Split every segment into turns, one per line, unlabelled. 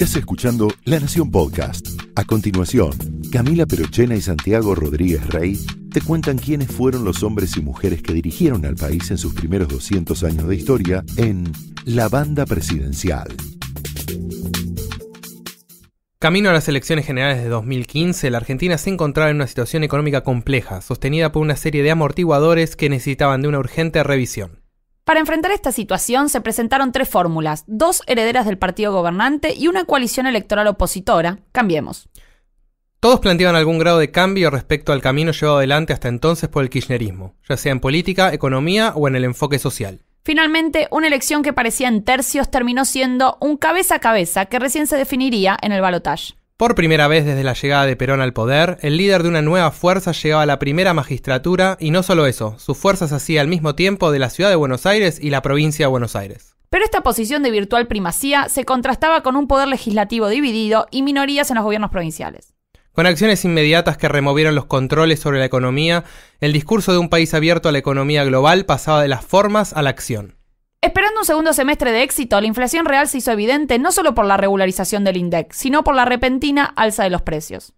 Estás escuchando La Nación Podcast. A continuación, Camila Perochena y Santiago Rodríguez Rey te cuentan quiénes fueron los hombres y mujeres que dirigieron al país en sus primeros 200 años de historia en La Banda Presidencial.
Camino a las elecciones generales de 2015, la Argentina se encontraba en una situación económica compleja, sostenida por una serie de amortiguadores que necesitaban de una urgente revisión.
Para enfrentar esta situación se presentaron tres fórmulas, dos herederas del partido gobernante y una coalición electoral opositora, Cambiemos.
Todos planteaban algún grado de cambio respecto al camino llevado adelante hasta entonces por el kirchnerismo, ya sea en política, economía o en el enfoque social.
Finalmente, una elección que parecía en tercios terminó siendo un cabeza a cabeza que recién se definiría en el balotaje.
Por primera vez desde la llegada de Perón al poder, el líder de una nueva fuerza llegaba a la primera magistratura y no solo eso, sus fuerzas hacían hacía al mismo tiempo de la ciudad de Buenos Aires y la provincia de Buenos Aires.
Pero esta posición de virtual primacía se contrastaba con un poder legislativo dividido y minorías en los gobiernos provinciales.
Con acciones inmediatas que removieron los controles sobre la economía, el discurso de un país abierto a la economía global pasaba de las formas a la acción.
Esperando un segundo semestre de éxito, la inflación real se hizo evidente no solo por la regularización del INDEC, sino por la repentina alza de los precios.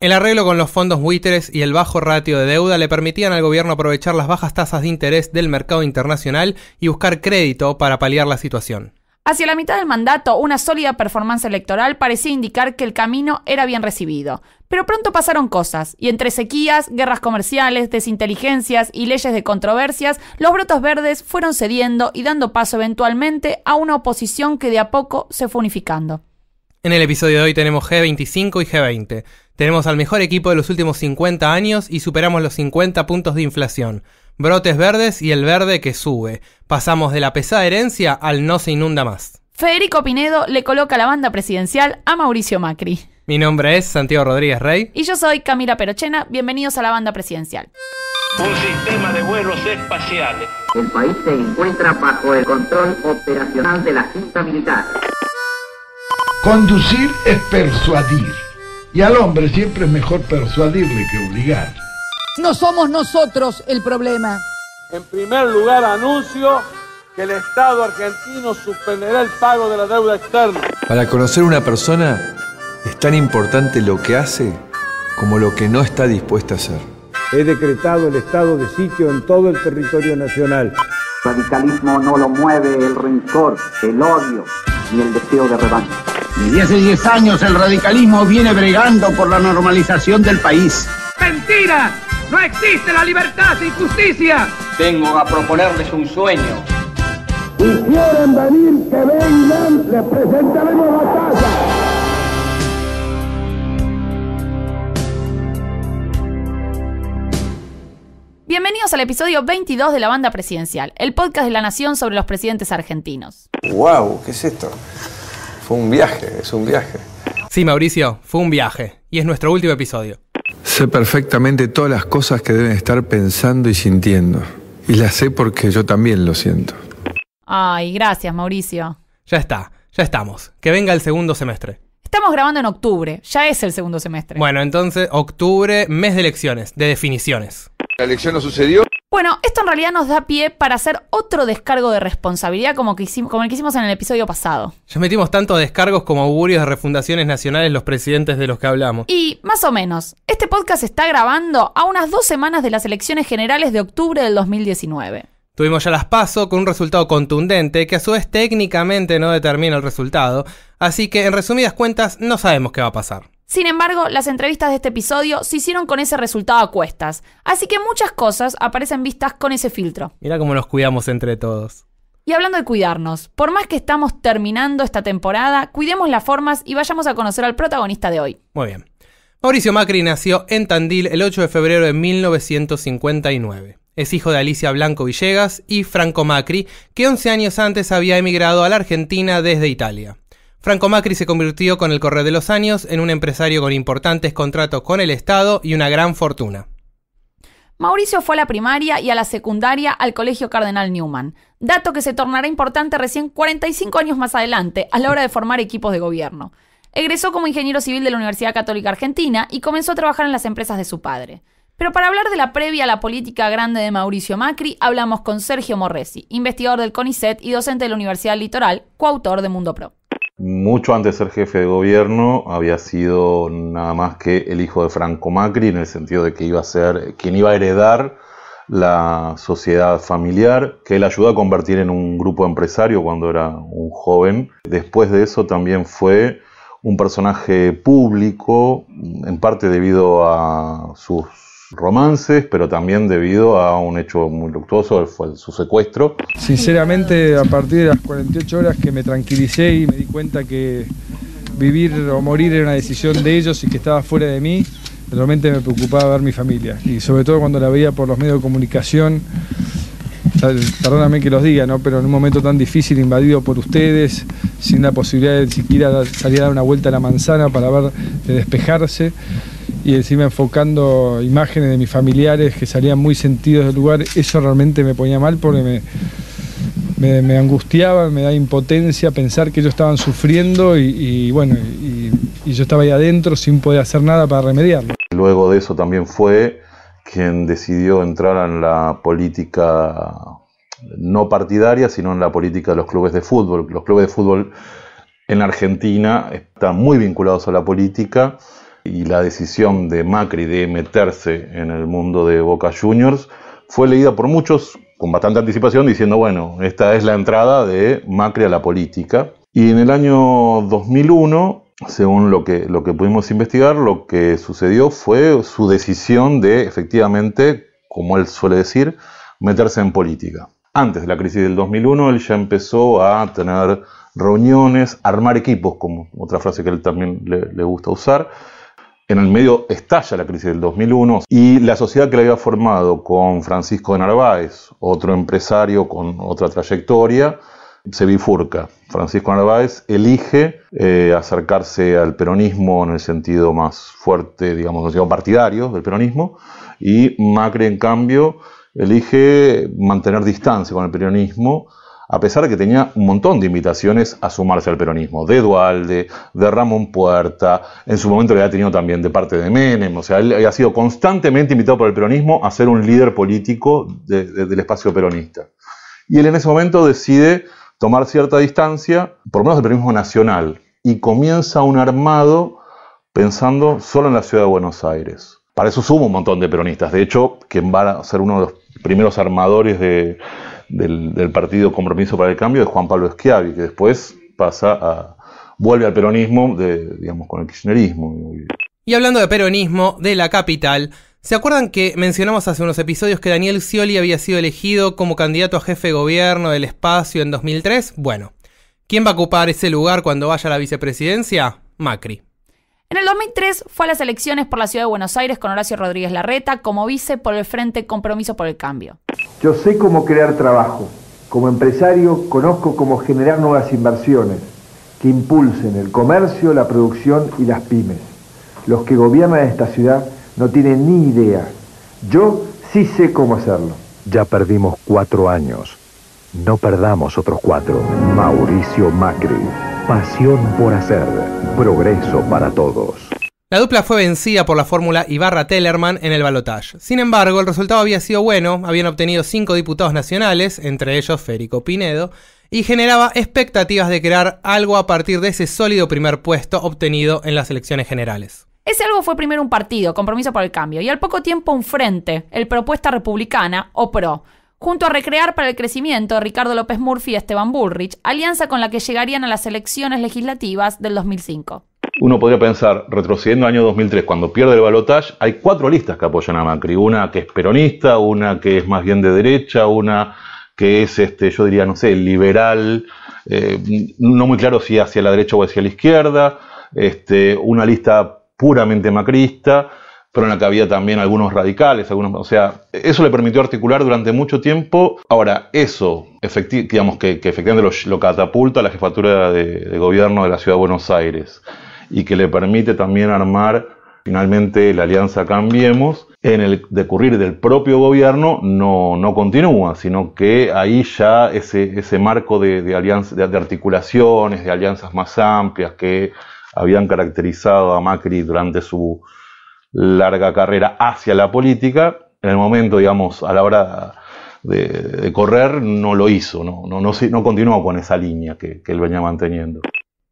El arreglo con los fondos buitres y el bajo ratio de deuda le permitían al gobierno aprovechar las bajas tasas de interés del mercado internacional y buscar crédito para paliar la situación.
Hacia la mitad del mandato, una sólida performance electoral parecía indicar que el camino era bien recibido. Pero pronto pasaron cosas, y entre sequías, guerras comerciales, desinteligencias y leyes de controversias, los brotos verdes fueron cediendo y dando paso eventualmente a una oposición que de a poco se fue unificando.
En el episodio de hoy tenemos G25 y G20. Tenemos al mejor equipo de los últimos 50 años y superamos los 50 puntos de inflación brotes verdes y el verde que sube. Pasamos de la pesada herencia al no se inunda más.
Federico Pinedo le coloca la banda presidencial a Mauricio Macri.
Mi nombre es Santiago Rodríguez Rey.
Y yo soy Camila Perochena. Bienvenidos a la banda presidencial.
Un sistema de vuelos espaciales. El país se encuentra bajo el control operacional de la Junta Militar.
Conducir es persuadir. Y al hombre siempre es mejor persuadirle
que obligar.
No somos nosotros el problema.
En primer lugar, anuncio que el Estado argentino suspenderá el pago de la deuda externa.
Para conocer una persona es tan importante lo que hace como lo que no está dispuesta a hacer.
He decretado el estado de sitio en todo el territorio nacional. El radicalismo no lo mueve el rencor, el odio ni el deseo de revancha.
Desde hace 10 años el radicalismo viene bregando por la normalización del país.
¡Mentira! No existe la libertad sin justicia.
Tengo a proponerles un sueño.
Si quieren venir, que vengan, les presentaremos la casa.
Bienvenidos al episodio 22 de la Banda Presidencial, el podcast de la Nación sobre los presidentes argentinos.
¡Wow! ¿Qué es esto? Fue un viaje, es un viaje.
Sí, Mauricio, fue un viaje y es nuestro último episodio. Sé
perfectamente todas las cosas que deben estar pensando y sintiendo. Y las sé porque yo también lo siento.
Ay, gracias, Mauricio.
Ya está, ya estamos. Que venga el segundo semestre.
Estamos grabando en octubre, ya es el segundo semestre.
Bueno, entonces, octubre, mes de elecciones, de definiciones. La elección no sucedió.
Bueno, esto en realidad nos da pie para hacer otro descargo de responsabilidad como, que hicimos, como el que hicimos en el episodio pasado.
Ya metimos tantos descargos como augurios de refundaciones nacionales los presidentes de los que hablamos.
Y más o menos, este podcast está grabando a unas dos semanas de las elecciones generales de octubre del 2019.
Tuvimos ya las paso con un resultado contundente que a su vez técnicamente no determina el resultado, así que en resumidas cuentas no sabemos qué va a pasar.
Sin embargo, las entrevistas de este episodio se hicieron con ese resultado a cuestas, así que muchas cosas aparecen vistas con ese filtro.
Mira cómo nos cuidamos entre todos.
Y hablando de cuidarnos, por más que estamos terminando esta temporada, cuidemos las formas y vayamos a conocer al protagonista de hoy.
Muy bien. Mauricio Macri nació en Tandil el 8 de febrero de 1959. Es hijo de Alicia Blanco Villegas y Franco Macri, que 11 años antes había emigrado a la Argentina desde Italia. Franco Macri se convirtió con el correr de los años en un empresario con importantes contratos con el Estado y una gran fortuna.
Mauricio fue a la primaria y a la secundaria al Colegio Cardenal Newman, dato que se tornará importante recién 45 años más adelante, a la hora de formar equipos de gobierno. Egresó como ingeniero civil de la Universidad Católica Argentina y comenzó a trabajar en las empresas de su padre. Pero para hablar de la previa a la política grande de Mauricio Macri, hablamos con Sergio Morresi, investigador del CONICET y docente de la Universidad Litoral, coautor de Mundo Pro
mucho antes de ser jefe de gobierno, había sido nada más que el hijo de Franco Macri, en el sentido de que iba a ser quien iba a heredar la sociedad familiar, que él ayudó a convertir en un grupo empresario cuando era un joven. Después de eso también fue un personaje público, en parte debido a sus romances, pero también debido a un hecho muy luctuoso, su secuestro.
Sinceramente, a partir de las 48 horas que me tranquilicé y me di cuenta que vivir o morir era una decisión de ellos y que estaba fuera de mí, realmente me preocupaba ver mi familia. Y sobre todo cuando la veía por los medios de comunicación, perdóname que los diga, ¿no? pero en un momento tan difícil, invadido por ustedes, sin la posibilidad de siquiera salir a dar una vuelta a la manzana para ver, de despejarse y encima enfocando imágenes de mis familiares que salían muy sentidos del lugar, eso realmente me ponía mal porque me, angustiaba, me da impotencia pensar que ellos estaban sufriendo y, bueno, y, y, yo estaba ahí adentro sin poder hacer nada para remediarlo.
Luego de eso también fue quien decidió entrar en la política no partidaria, sino en la política de los clubes de fútbol. Los clubes de fútbol en Argentina están muy vinculados a la política y la decisión de Macri de meterse en el mundo de Boca Juniors fue leída por muchos con bastante anticipación diciendo, bueno, esta es la entrada de Macri a la política. Y en el año 2001, según lo que, lo que pudimos investigar, lo que sucedió fue su decisión de efectivamente, como él suele decir, meterse en política. Antes de la crisis del 2001, él ya empezó a tener reuniones, armar equipos, como otra frase que él también le, le gusta usar, en el medio estalla la crisis del 2001 y la sociedad que la había formado con Francisco de Narváez, otro empresario con otra trayectoria, se bifurca. Francisco Narváez elige eh, acercarse al peronismo en el sentido más fuerte, digamos, partidario del peronismo, y Macri, en cambio, elige mantener distancia con el peronismo a pesar de que tenía un montón de invitaciones a sumarse al peronismo, de Dualde, de Ramón Puerta, en su momento le había tenido también de parte de Menem, o sea, él había sido constantemente invitado por el peronismo a ser un líder político del espacio peronista. Y él en ese momento decide tomar cierta distancia, por lo menos del peronismo nacional, y comienza un armado pensando solo en la ciudad de Buenos Aires. Para eso suma un montón de peronistas, de hecho, quien va a ser uno de los primeros armadores de, del, partido Compromiso para el Cambio de Juan Pablo Schiavi, que después pasa a, vuelve al peronismo de, digamos, con el kirchnerismo.
Y hablando de peronismo, de la capital, ¿se acuerdan que mencionamos hace unos episodios que Daniel Scioli había sido elegido como candidato a jefe de gobierno del espacio en 2003? Bueno, ¿quién va a ocupar ese lugar cuando vaya a la vicepresidencia? Macri.
En el 2003 fue a las elecciones por la ciudad de Buenos Aires con Horacio Rodríguez Larreta como vice por el Frente Compromiso por el Cambio.
Yo sé cómo crear trabajo.
Como empresario conozco cómo generar nuevas inversiones que impulsen el comercio, la producción y las pymes. Los que gobiernan esta ciudad no tienen ni idea. Yo sí sé cómo hacerlo. Ya perdimos cuatro años.
No perdamos otros cuatro. Mauricio Macri. Pasión por hacer. Progreso para todos.
La dupla fue vencida por la fórmula Ibarra-Tellerman en el balotaje. Sin embargo, el resultado había sido bueno, habían obtenido cinco diputados nacionales, entre ellos Férico Pinedo, y generaba expectativas de crear algo a partir de ese sólido primer puesto obtenido en las elecciones generales.
Ese algo fue primero un partido, Compromiso por el Cambio, y al poco tiempo un frente, el Propuesta Republicana, o PRO, junto a Recrear para el Crecimiento, Ricardo López Murphy y Esteban Bullrich, alianza con la que llegarían a las elecciones legislativas del 2005.
Uno podría pensar, retrocediendo al año 2003, cuando pierde el balotaje, hay cuatro listas que apoyan a Macri. Una que es peronista, una que es más bien de derecha, una que es, este, yo diría, no sé, liberal, eh, no muy claro si hacia la derecha o hacia la izquierda, este, una lista puramente macrista, pero en la que había también algunos radicales, algunos, o sea, eso le permitió articular durante mucho tiempo. Ahora, eso, digamos que, efectivamente lo, catapulta a la jefatura de, gobierno de la ciudad de Buenos Aires y que le permite también armar finalmente la alianza Cambiemos. En el decurrir del propio gobierno no, no continúa, sino que ahí ya ese, ese marco de, alianza, de articulaciones, de alianzas más amplias que habían caracterizado a Macri durante su larga carrera hacia la política, en el momento, digamos, a la hora de, correr, no lo hizo, no, no, no, no continuó con esa línea que, él venía manteniendo.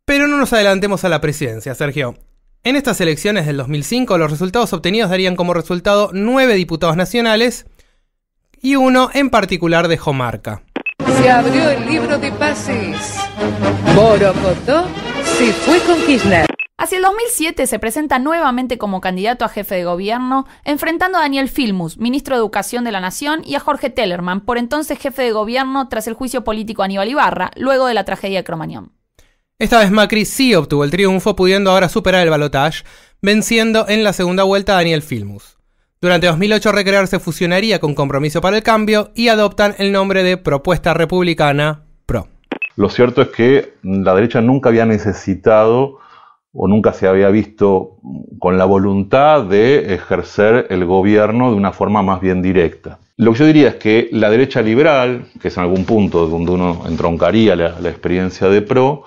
Pero no nos adelantemos a la presidencia, Sergio. En estas elecciones del 2005, los resultados obtenidos darían como resultado nueve diputados nacionales y uno en particular de Jomarca.
Se abrió el libro de pases.
Borocotó
se fue
con Kirchner. Hacia el 2007 se presenta nuevamente como candidato a jefe de gobierno, enfrentando a Daniel Filmus, ministro de Educación de la Nación, y a Jorge Tellerman, por entonces jefe de gobierno tras el juicio político a Aníbal Ibarra, luego de la tragedia de Cromañón.
Esta vez Macri sí obtuvo el triunfo, pudiendo ahora superar el balotaje, venciendo en la segunda vuelta a Daniel Filmus. Durante 2008 Recrear se fusionaría con Compromiso para el Cambio y adoptan el nombre de Propuesta Republicana Pro.
Lo cierto es que la derecha nunca había necesitado o nunca se había visto con la voluntad de ejercer el gobierno de una forma más bien directa. Lo que yo diría es que la derecha liberal, que es en algún punto donde uno entroncaría la, la experiencia de PRO,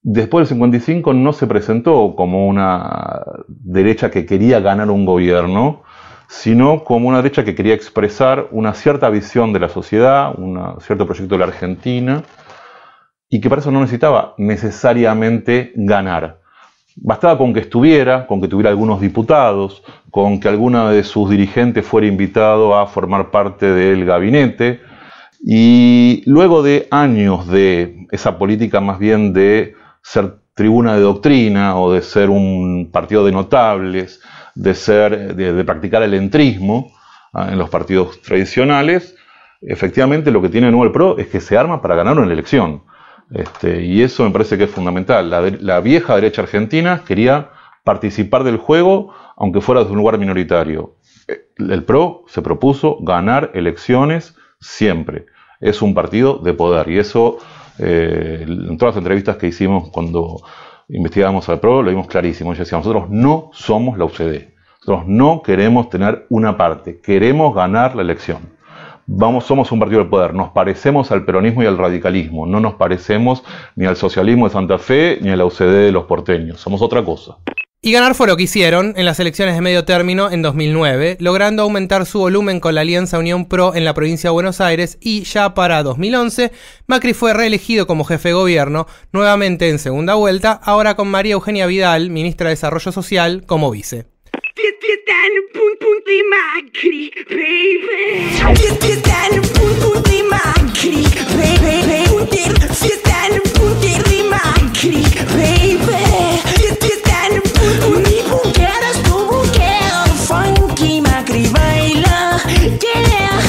después del 55 no se presentó como una derecha que quería ganar un gobierno, sino como una derecha que quería expresar una cierta visión de la sociedad, un cierto proyecto de la Argentina, y que para eso no necesitaba necesariamente ganar. Bastaba con que estuviera, con que tuviera algunos diputados, con que alguno de sus dirigentes fuera invitado a formar parte del gabinete. Y luego de años de esa política más bien de ser tribuna de doctrina o de ser un partido de notables, de, ser, de, practicar el entrismo ah, en los partidos tradicionales, efectivamente lo que tiene nuevo PRO es que se arma para ganar una elección. Este, y eso me parece que es fundamental. La, vieja derecha argentina quería participar del juego, aunque fuera de un lugar minoritario. Eh, el PRO se propuso ganar elecciones siempre. Es un partido de poder. Y eso, eh, en todas las entrevistas que hicimos cuando investigábamos al PRO, lo vimos clarísimo. Ellos decía, nosotros no somos la UCD. Nosotros no queremos tener una parte, queremos ganar la elección vamos, somos un partido del poder, nos parecemos al peronismo y al radicalismo, no nos parecemos ni al socialismo de Santa Fe ni a la UCD de los porteños, somos otra cosa.
Y ganar fue lo que hicieron en las elecciones de medio término en 2009, logrando aumentar su volumen con la Alianza Unión Pro en la provincia de Buenos Aires y ya para 2011 Macri fue reelegido como jefe de gobierno, nuevamente en segunda vuelta, ahora con María Eugenia Vidal, ministra de Desarrollo Social, como vice.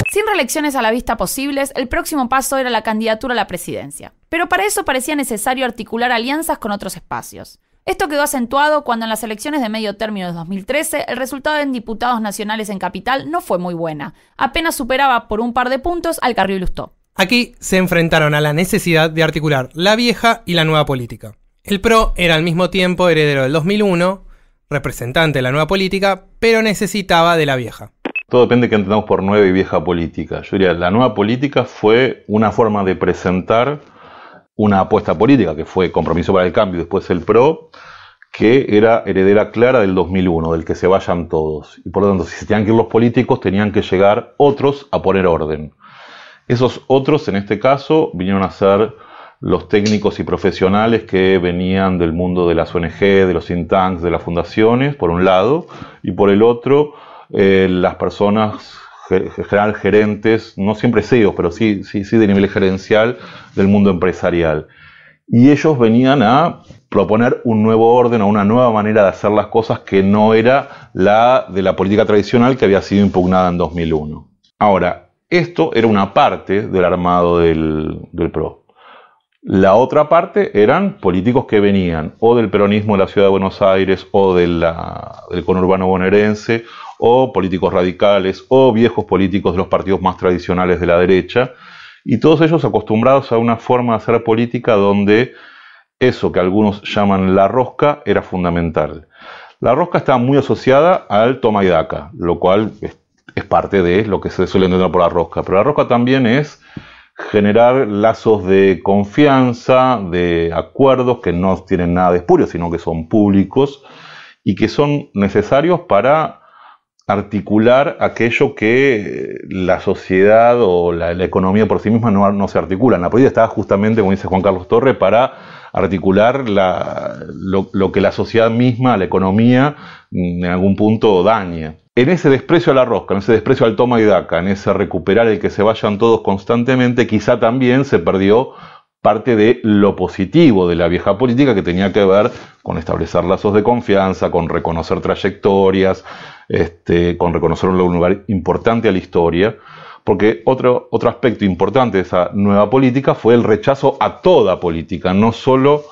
Sin reelecciones a la vista posibles, el próximo paso era la candidatura a la presidencia. Pero para eso parecía necesario articular alianzas con otros espacios. Esto quedó acentuado cuando en las elecciones de medio término de 2013 el resultado en diputados nacionales en capital no fue muy buena. Apenas superaba por un par de puntos al Carrió Ilustó.
Aquí se enfrentaron a la necesidad de articular la vieja y la nueva política. El PRO era al mismo tiempo heredero del 2001, representante de la nueva política, pero necesitaba de la
vieja. Todo depende de qué entendamos por nueva y vieja política. Yo diría, la nueva política fue una forma de presentar una apuesta política, que fue Compromiso para el Cambio y después el PRO, que era heredera clara del 2001, del que se vayan todos. Y por lo tanto, si se tenían que ir los políticos, tenían que llegar otros a poner orden. Esos otros, en este caso, vinieron a ser los técnicos y profesionales que venían del mundo de las ONG, de los think tanks, de las fundaciones, por un lado, y por el otro, eh, las personas general gerentes, no siempre CEOs, pero sí, sí, sí de nivel gerencial del mundo empresarial. Y ellos venían a proponer un nuevo orden o una nueva manera de hacer las cosas que no era la de la política tradicional que había sido impugnada en 2001. Ahora, esto era una parte del armado del, PRO. La otra parte eran políticos que venían o del peronismo de la ciudad de Buenos Aires o del conurbano bonaerense o políticos radicales, o viejos políticos de los partidos más tradicionales de la derecha, y todos ellos acostumbrados a una forma de hacer política donde eso que algunos llaman la rosca era fundamental. La rosca está muy asociada al toma y daca, lo cual es, parte de lo que se suele entender por la rosca, pero la rosca también es generar lazos de confianza, de acuerdos que no tienen nada de espurio, sino que son públicos y que son necesarios para articular aquello que eh, la sociedad o la, economía por sí misma no, se articula. La política estaba justamente, como dice Juan Carlos Torre, para articular la, lo, que la sociedad misma, la economía, mm, en algún punto daña. En ese desprecio a la rosca, en ese desprecio al toma y daca, en ese recuperar el que se vayan todos constantemente, quizá también se perdió parte de lo positivo de la vieja política que tenía que ver con establecer lazos de confianza, con reconocer trayectorias, este, con reconocer un lugar importante a la historia, porque otro, otro aspecto importante de esa nueva política fue el rechazo a toda política, no solo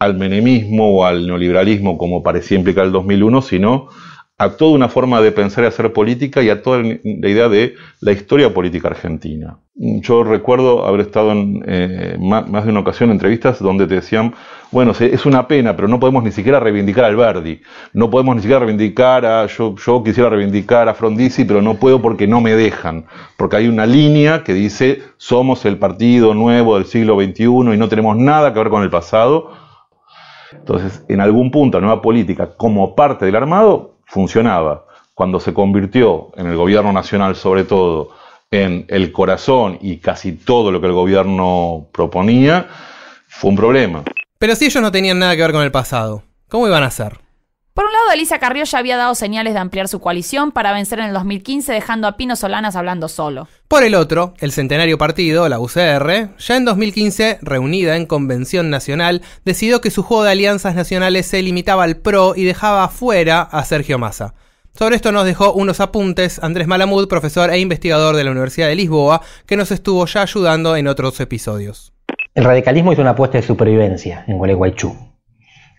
al menemismo o al neoliberalismo como parecía implicar el 2001, sino a toda una forma de pensar y hacer política y a toda la idea de la historia política argentina yo recuerdo haber estado en eh, más, de una ocasión en entrevistas donde te decían, bueno, es una pena, pero no podemos ni siquiera reivindicar al Verdi, no podemos ni siquiera reivindicar a, yo, yo quisiera reivindicar a Frondizi, pero no puedo porque no me dejan, porque hay una línea que dice, somos el partido nuevo del siglo XXI y no tenemos nada que ver con el pasado. Entonces, en algún punto, la nueva política como parte del armado funcionaba. Cuando se convirtió en el gobierno nacional, sobre todo, en el corazón y casi todo lo que el gobierno proponía, fue un problema. Pero si ellos no tenían nada que ver con el
pasado, ¿cómo iban a hacer?
Por un lado, Elisa Carrió ya había dado señales de ampliar su coalición para vencer en el 2015, dejando a Pino Solanas hablando solo.
Por el otro, el centenario partido, la UCR, ya en 2015, reunida en Convención Nacional, decidió que su juego de alianzas nacionales se limitaba al PRO y dejaba fuera a Sergio Massa. Sobre esto nos dejó unos apuntes Andrés Malamud, profesor e investigador de la Universidad de Lisboa, que nos estuvo ya ayudando en otros episodios.
El radicalismo hizo una apuesta de supervivencia en Gualeguaychú.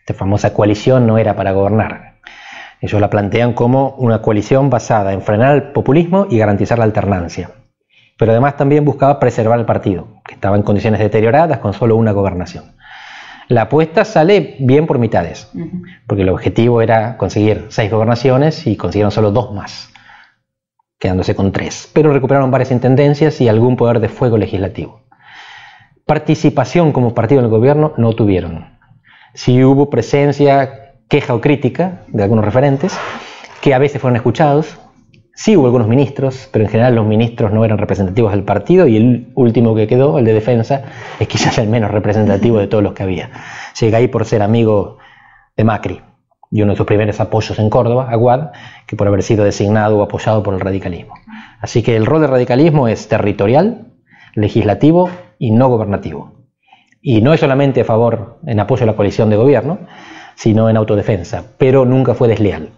Esta famosa coalición no era para gobernar. Ellos la plantean como una coalición basada en frenar el populismo y garantizar la alternancia. Pero además también buscaba preservar el partido, que estaba en condiciones deterioradas con solo una gobernación. La apuesta sale bien por mitades, porque el objetivo era conseguir seis gobernaciones y consiguieron solo dos más, quedándose con tres, pero recuperaron varias intendencias y algún poder de fuego legislativo. Participación como partido en el gobierno no tuvieron. Si hubo presencia, queja o crítica de algunos referentes, que a veces fueron escuchados, Sí hubo algunos ministros, pero en general los ministros no eran representativos del partido y el último que quedó, el de defensa, es quizás el menos representativo de todos los que había. Llega ahí por ser amigo de Macri y uno de sus primeros apoyos en Córdoba, Aguad, que por haber sido designado o apoyado por el radicalismo. Así que el rol del radicalismo es territorial, legislativo y no gobernativo. Y no es solamente a favor, en apoyo a la coalición de gobierno, sino en autodefensa, pero nunca fue desleal.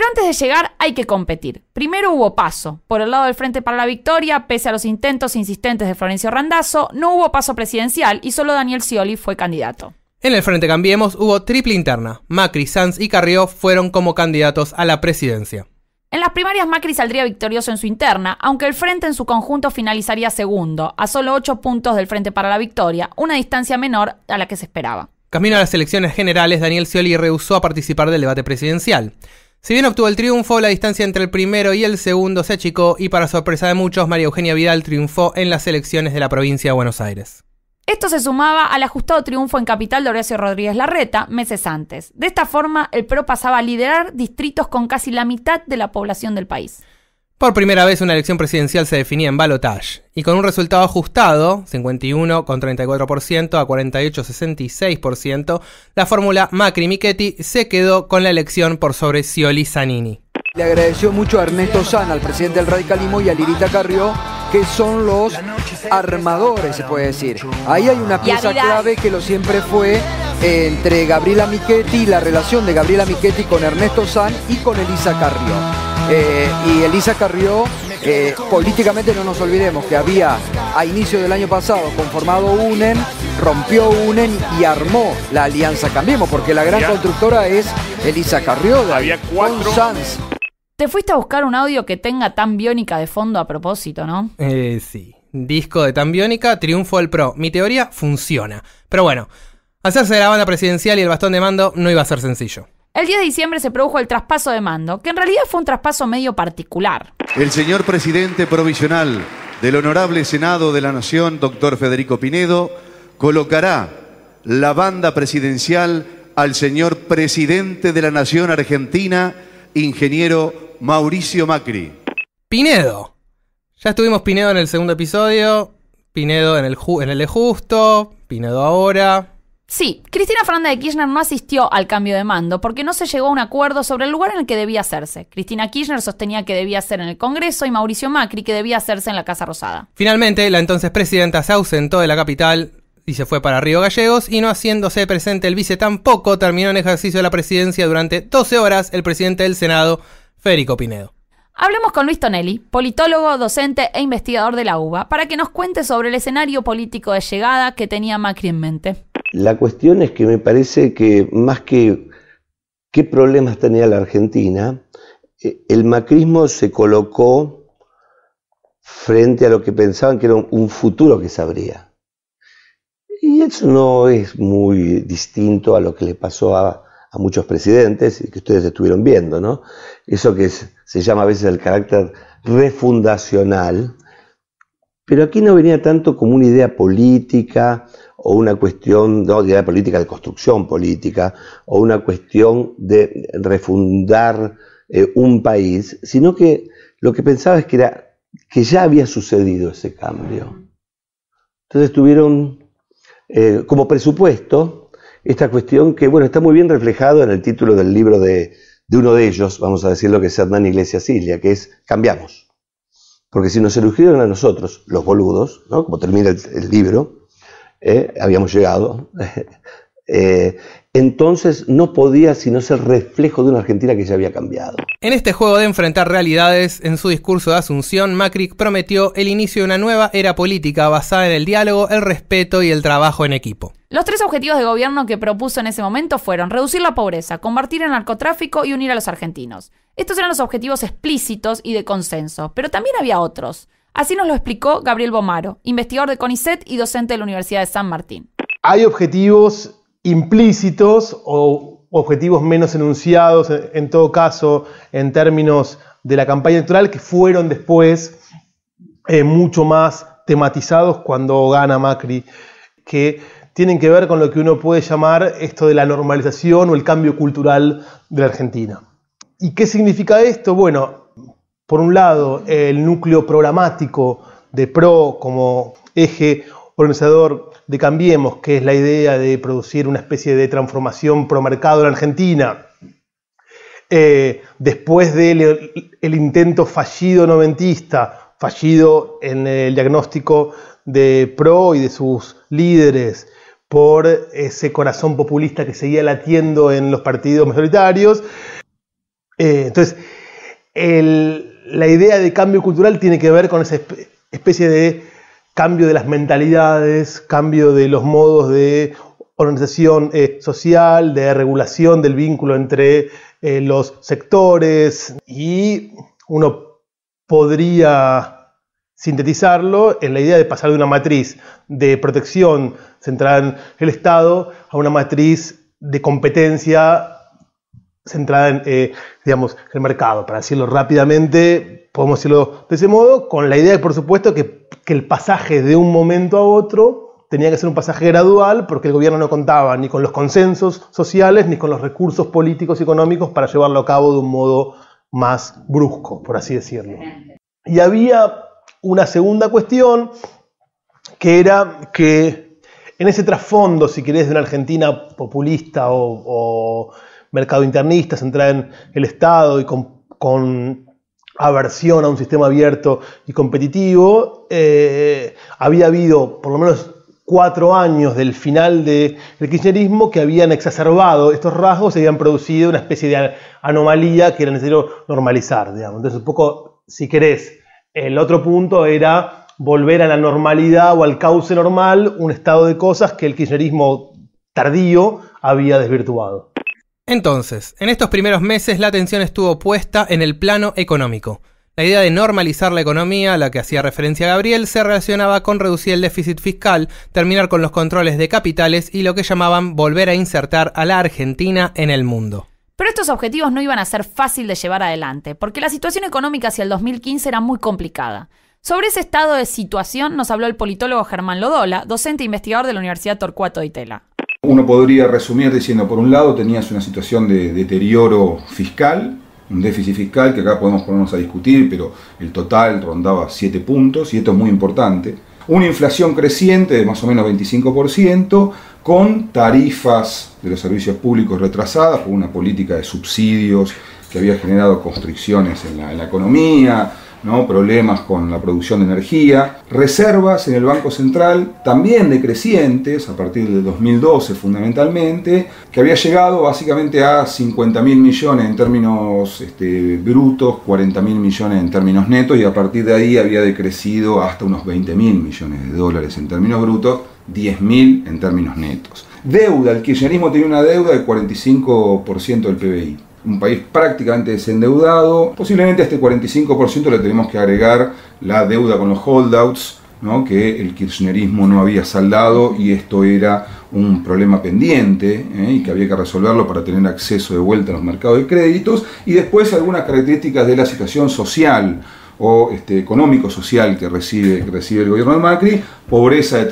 Pero antes de llegar hay que competir. Primero hubo paso. Por el lado del Frente para la Victoria, pese a los intentos insistentes de Florencio Randazzo, no hubo paso presidencial y solo Daniel Scioli fue candidato.
En el Frente Cambiemos hubo triple interna. Macri, Sanz y Carrió fueron como candidatos a la presidencia.
En las primarias Macri saldría victorioso en su interna, aunque el Frente en su conjunto finalizaría segundo, a solo ocho puntos del Frente para la Victoria, una distancia menor a la que se esperaba.
Camino a las elecciones generales, Daniel Scioli rehusó a participar del debate presidencial. Si bien obtuvo el triunfo, la distancia entre el primero y el segundo se achicó y para sorpresa de muchos, María Eugenia Vidal triunfó en las elecciones de la provincia de Buenos Aires.
Esto se sumaba al ajustado triunfo en capital de Horacio Rodríguez Larreta meses antes. De esta forma, el PRO pasaba a liderar distritos con casi la mitad de la población del país.
Por primera vez una elección presidencial se definía en balotage, y con un resultado ajustado, 51,34% a 48,66%, la fórmula Macri-Michetti se quedó con la elección por sobre Scioli-Zanini.
Le agradeció mucho a Ernesto San, al presidente del radicalismo, y a Lirita Carrió, que son los armadores, se puede decir. Ahí hay una pieza clave que lo siempre fue eh, entre Gabriela Michetti, la relación de Gabriela Michetti con Ernesto San y con Elisa Carrió. Eh, y Elisa Carrió, eh, políticamente no nos olvidemos que había a inicio del año pasado conformado UNEN, rompió UNEN y armó la alianza Cambiemos, porque la gran constructora es Elisa Carrió, había cuatro...
Te fuiste a buscar un audio que tenga tan biónica de fondo a propósito, ¿no?
Eh, sí. Disco de tan biónica, triunfo del pro. Mi teoría funciona. Pero bueno, hacerse de la banda presidencial y el bastón de mando
no iba a ser sencillo.
El 10 de diciembre se produjo el traspaso de mando, que en realidad fue un traspaso medio particular.
El señor presidente provisional del Honorable Senado de la Nación, doctor Federico Pinedo, colocará la banda presidencial al señor presidente de la Nación Argentina, ingeniero Mauricio Macri.
Pinedo. Ya estuvimos Pinedo en el segundo episodio, Pinedo en el, en el Justo, Pinedo ahora.
Sí, Cristina Fernández de Kirchner no asistió al cambio de mando porque no se llegó a un acuerdo sobre el lugar en el que debía hacerse. Cristina Kirchner sostenía que debía ser en el Congreso y Mauricio Macri que debía hacerse en la Casa Rosada.
Finalmente, la entonces presidenta se ausentó de la capital y se fue para Río Gallegos y no haciéndose presente el vice tampoco terminó en ejercicio de la presidencia durante 12 horas el presidente del Senado, Federico Pinedo.
Hablemos con Luis Tonelli, politólogo, docente e investigador de la UBA, para que nos cuente sobre el escenario político de llegada que tenía Macri en mente.
La cuestión es que me parece que más que qué problemas tenía la Argentina, eh, el macrismo se colocó frente a lo que pensaban que era un futuro que se abría. Y eso no es muy distinto a lo que le pasó a, muchos presidentes y que ustedes estuvieron viendo, ¿no? Eso que se llama a veces el carácter refundacional, pero aquí no venía tanto como una idea política o una cuestión de política, de construcción política, o una cuestión de refundar eh, un país, sino que lo que pensaba es que, ya había sucedido ese cambio. Entonces tuvieron eh, como presupuesto esta cuestión que, bueno, está muy bien reflejado en el título del libro de, uno de ellos, vamos a decirlo, que es Hernán Iglesias Silvia, que es Cambiamos. Porque si nos eligieron a nosotros, los boludos, como termina el libro, ¿eh? habíamos llegado. Eh, entonces no podía sino ser reflejo de una Argentina que ya había cambiado.
En este juego de enfrentar realidades, en su discurso de Asunción, Macri prometió el inicio de una nueva era política basada en el diálogo, el respeto y el trabajo en equipo.
Los tres objetivos de gobierno que propuso en ese momento fueron reducir la pobreza, combatir el narcotráfico y unir a los argentinos. Estos eran los objetivos explícitos y de consenso, pero también había otros. Así nos lo explicó Gabriel Bomaro, investigador de CONICET y docente de la Universidad de San Martín.
Hay objetivos implícitos o objetivos menos enunciados, en todo caso, en términos de la campaña electoral, que fueron después eh, mucho más tematizados cuando gana Macri, que tienen que ver con lo que uno puede llamar esto de la normalización o el cambio cultural de la Argentina. ¿Y qué significa esto? Bueno, por un lado, el núcleo programático de PRO como eje organizador de Cambiemos, que es la idea de producir una especie de transformación pro mercado en Argentina. Eh, después del intento fallido noventista, fallido en el diagnóstico de PRO y de sus líderes por ese corazón populista que seguía latiendo en los partidos mayoritarios. Eh, entonces, el, la idea de cambio cultural tiene que ver con esa especie de cambio de las mentalidades, cambio de los modos de organización eh, social, de regulación del vínculo entre eh, los sectores y uno podría sintetizarlo en la idea de pasar de una matriz de protección central en el Estado a una matriz de competencia centrada en, eh, digamos, el mercado. Para decirlo rápidamente, podemos decirlo de ese modo, con la idea, por supuesto, que, el pasaje de un momento a otro tenía que ser un pasaje gradual porque el gobierno no contaba ni con los consensos sociales ni con los recursos políticos y económicos para llevarlo a cabo de un modo más brusco, por así decirlo. Y había una segunda cuestión que era que en ese trasfondo, si querés, de una Argentina populista o mercado internista, centrada en el Estado y con, aversión a un sistema abierto y competitivo, eh, había habido por lo menos cuatro años del final del kirchnerismo que habían exacerbado estos rasgos y habían producido una especie de anomalía que era necesario normalizar. Digamos. Entonces, un poco, si querés, el otro punto era volver a la normalidad o al cauce normal, un estado de cosas que el kirchnerismo tardío había desvirtuado.
Entonces, en estos primeros meses la atención estuvo puesta en el plano económico. La idea de normalizar la economía, a la que hacía referencia Gabriel, se relacionaba con reducir el déficit fiscal, terminar con los controles de capitales y lo que llamaban volver a insertar a la Argentina en el mundo.
Pero estos objetivos no iban a ser fácil de llevar adelante, porque la situación económica hacia el 2015 era muy complicada. Sobre ese estado de situación nos habló el politólogo Germán Lodola, docente e investigador de la Universidad Torcuato de Itela.
Uno podría resumir diciendo, por un lado tenías una situación de deterioro fiscal, un déficit fiscal que acá podemos ponernos a discutir, pero el total rondaba 7 puntos y esto es muy importante. Una inflación creciente de más o menos 25%, con tarifas de los servicios públicos retrasadas por una política de subsidios que había generado constricciones en la, en la economía, problemas con la producción de energía, reservas en el Banco Central también decrecientes a partir de 2012 fundamentalmente, que había llegado básicamente a 50 mil millones en términos este, brutos, 40 mil millones en términos netos y a partir de ahí había decrecido hasta unos 20 mil millones de dólares en términos brutos, 10 en términos netos. Deuda, el kirchnerismo tenía una deuda del 45% del PBI un país prácticamente desendeudado. Posiblemente a este 45% le tenemos que agregar la deuda con los holdouts, ¿no? que el kirchnerismo no había saldado y esto era un problema pendiente ¿eh? y que había que resolverlo para tener acceso de vuelta a los mercados de créditos. Y después algunas características de la situación social o este, económico, social que recibe, recibe el gobierno de Macri, pobreza de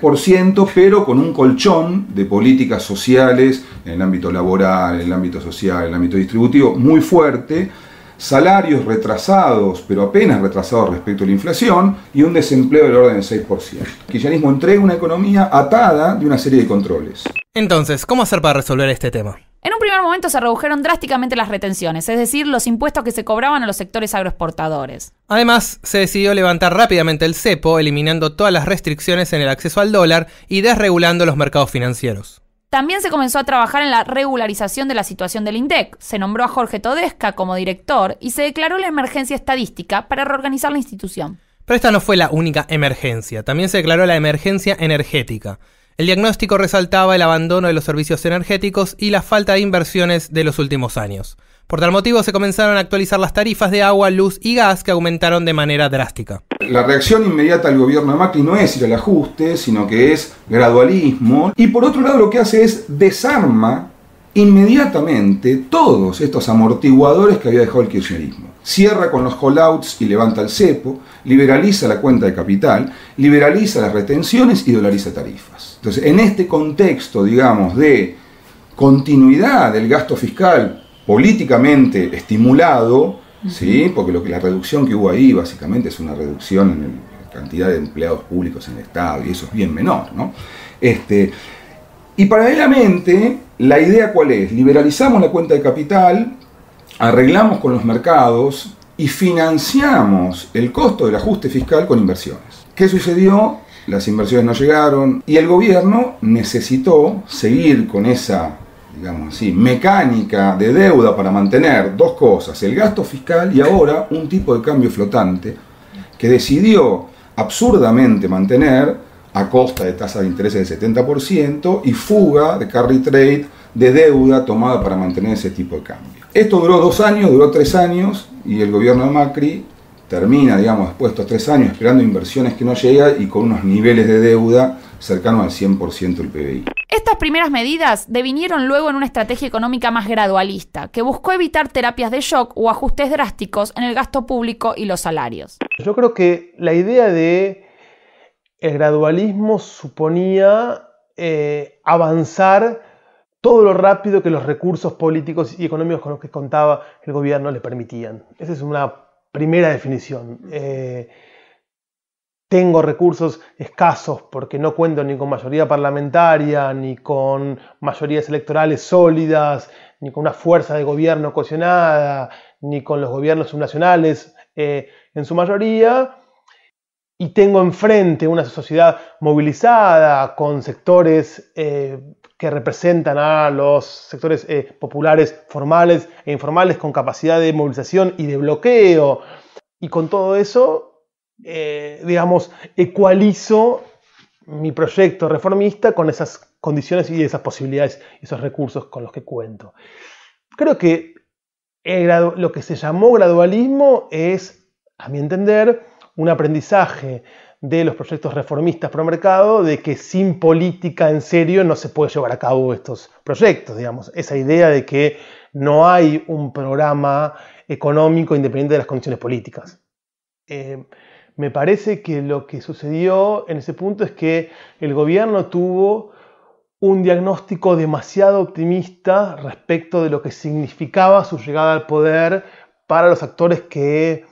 33%, pero con un colchón de políticas sociales en el ámbito laboral, en el ámbito social, en el ámbito distributivo muy fuerte, salarios retrasados, pero apenas retrasados respecto a la inflación, y un desempleo del orden del 6%. El kirchnerismo entrega una economía atada de una serie de controles. Entonces, ¿cómo hacer para resolver este tema?
En
un primer momento se redujeron drásticamente las retenciones, es decir, los impuestos que se cobraban a los sectores agroexportadores.
Además, se decidió levantar rápidamente el cepo, eliminando todas las restricciones en el acceso al dólar y desregulando los mercados financieros.
También se comenzó a trabajar en la regularización de la situación del INDEC. Se nombró a Jorge Todesca como director y se declaró la emergencia estadística para reorganizar la institución.
Pero esta no fue la única emergencia, también se declaró la emergencia energética. El diagnóstico resaltaba el abandono de los servicios energéticos y la falta de inversiones de los últimos años. Por tal motivo se comenzaron a actualizar las tarifas de agua, luz y gas que aumentaron de manera drástica.
La reacción inmediata al gobierno de Macri no es ir al ajuste, sino que es gradualismo. Y por otro lado lo que hace es desarma inmediatamente todos estos amortiguadores que había dejado el kirchnerismo. Cierra con los call-outs y levanta el cepo, liberaliza la cuenta de capital, liberaliza las retenciones y dolariza tarifas. Entonces, en este contexto, digamos, de continuidad del gasto fiscal políticamente estimulado, ¿sí? porque lo que, la reducción que hubo ahí básicamente es una reducción en la cantidad de empleados públicos en el Estado y eso es bien menor, ¿no? Este, y paralelamente, la idea cuál es? Liberalizamos la cuenta de capital, arreglamos con los mercados y financiamos el costo del ajuste fiscal con inversiones. ¿Qué sucedió? Las inversiones no llegaron y el gobierno necesitó seguir con esa, digamos mecánica de deuda para mantener dos cosas, el gasto fiscal y ahora un tipo de cambio flotante que decidió absurdamente mantener a costa de tasa de interés del 70% y fuga de carry trade de deuda tomada para mantener ese tipo de cambio. Esto duró dos años, duró tres años y el gobierno de Macri termina, digamos, después de estos tres años esperando inversiones que no llegan y con unos niveles de deuda cercanos al 100% del PBI.
Estas primeras medidas devinieron luego en una estrategia económica más gradualista, que buscó evitar terapias de shock o ajustes drásticos en el gasto público y los salarios.
Yo creo que la idea de el gradualismo suponía eh, avanzar todo lo rápido que los recursos políticos y económicos con los que contaba el gobierno le permitían. Esa es una primera definición. Eh, tengo recursos escasos porque no cuento ni con mayoría parlamentaria, ni con mayorías electorales sólidas, ni con una fuerza de gobierno cohesionada, ni con los gobiernos subnacionales eh, en su mayoría, y tengo enfrente una sociedad movilizada con sectores eh, que representan a los sectores eh, populares formales e informales con capacidad de movilización y de bloqueo. Y con todo eso, eh, digamos, ecualizo mi proyecto reformista con esas condiciones y esas posibilidades y esos recursos con los que cuento. Creo que lo que se llamó gradualismo es, a mi entender, un aprendizaje de los proyectos reformistas pro mercado de que sin política en serio no se puede llevar a cabo estos proyectos, digamos, esa idea de que no hay un programa económico independiente de las condiciones políticas. Eh, me parece que lo que sucedió en ese punto es que el gobierno tuvo un diagnóstico demasiado optimista respecto de lo que significaba su llegada al poder para los actores que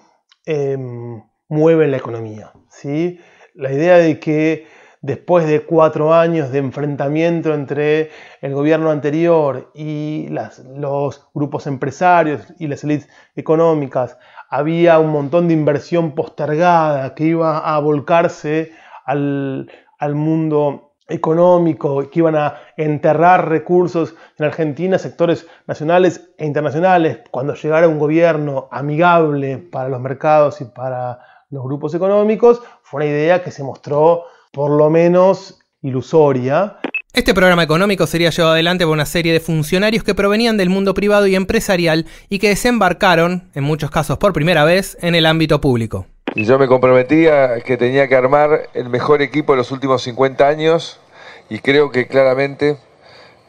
em, mueven la economía. ¿sí? La idea de que después de cuatro años de enfrentamiento entre el gobierno anterior y los grupos empresarios y las élites económicas, había un montón de inversión postergada que iba a volcarse al, al mundo económico, que iban a enterrar recursos en Argentina, sectores nacionales e internacionales, cuando llegara un gobierno amigable para los mercados y para los grupos económicos, fue una idea que se mostró por lo menos ilusoria.
Este programa económico sería llevado adelante por una serie de funcionarios que provenían del mundo privado y empresarial y que desembarcaron, en muchos casos por primera vez, en el ámbito público.
Y yo me comprometía que tenía que armar el mejor equipo de los últimos 50 años y creo que claramente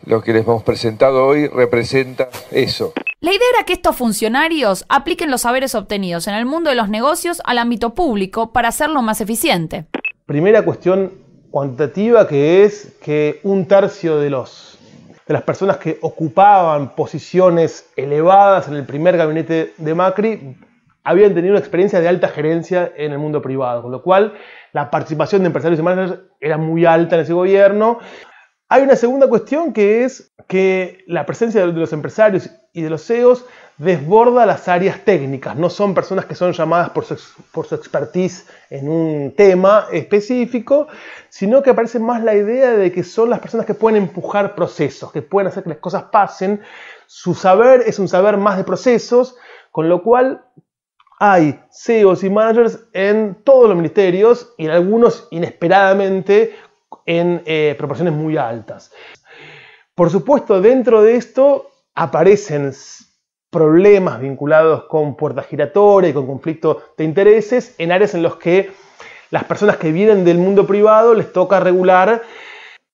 lo que les hemos presentado hoy representa
eso.
La idea era que estos funcionarios apliquen los saberes obtenidos en el mundo de los negocios al ámbito público para hacerlo más eficiente.
Primera cuestión cuantitativa que es que un tercio de los de las personas que ocupaban posiciones elevadas en el primer gabinete de Macri habían tenido una experiencia de alta gerencia en el mundo privado, con lo cual la participación de empresarios y managers era muy alta en ese gobierno. Hay una segunda cuestión que es que la presencia de los empresarios y de los CEOs desborda las áreas técnicas. No son personas que son llamadas por su, por expertise en un tema específico, sino que aparece más la idea de que son las personas que pueden empujar procesos, que pueden hacer que las cosas pasen. Su saber es un saber más de procesos, con lo cual hay CEOs y managers en todos los ministerios y en algunos inesperadamente en eh, proporciones muy altas. Por supuesto, dentro de esto aparecen problemas vinculados con puertas giratorias, con conflicto de intereses, en áreas en las que las personas que vienen del mundo privado les toca regular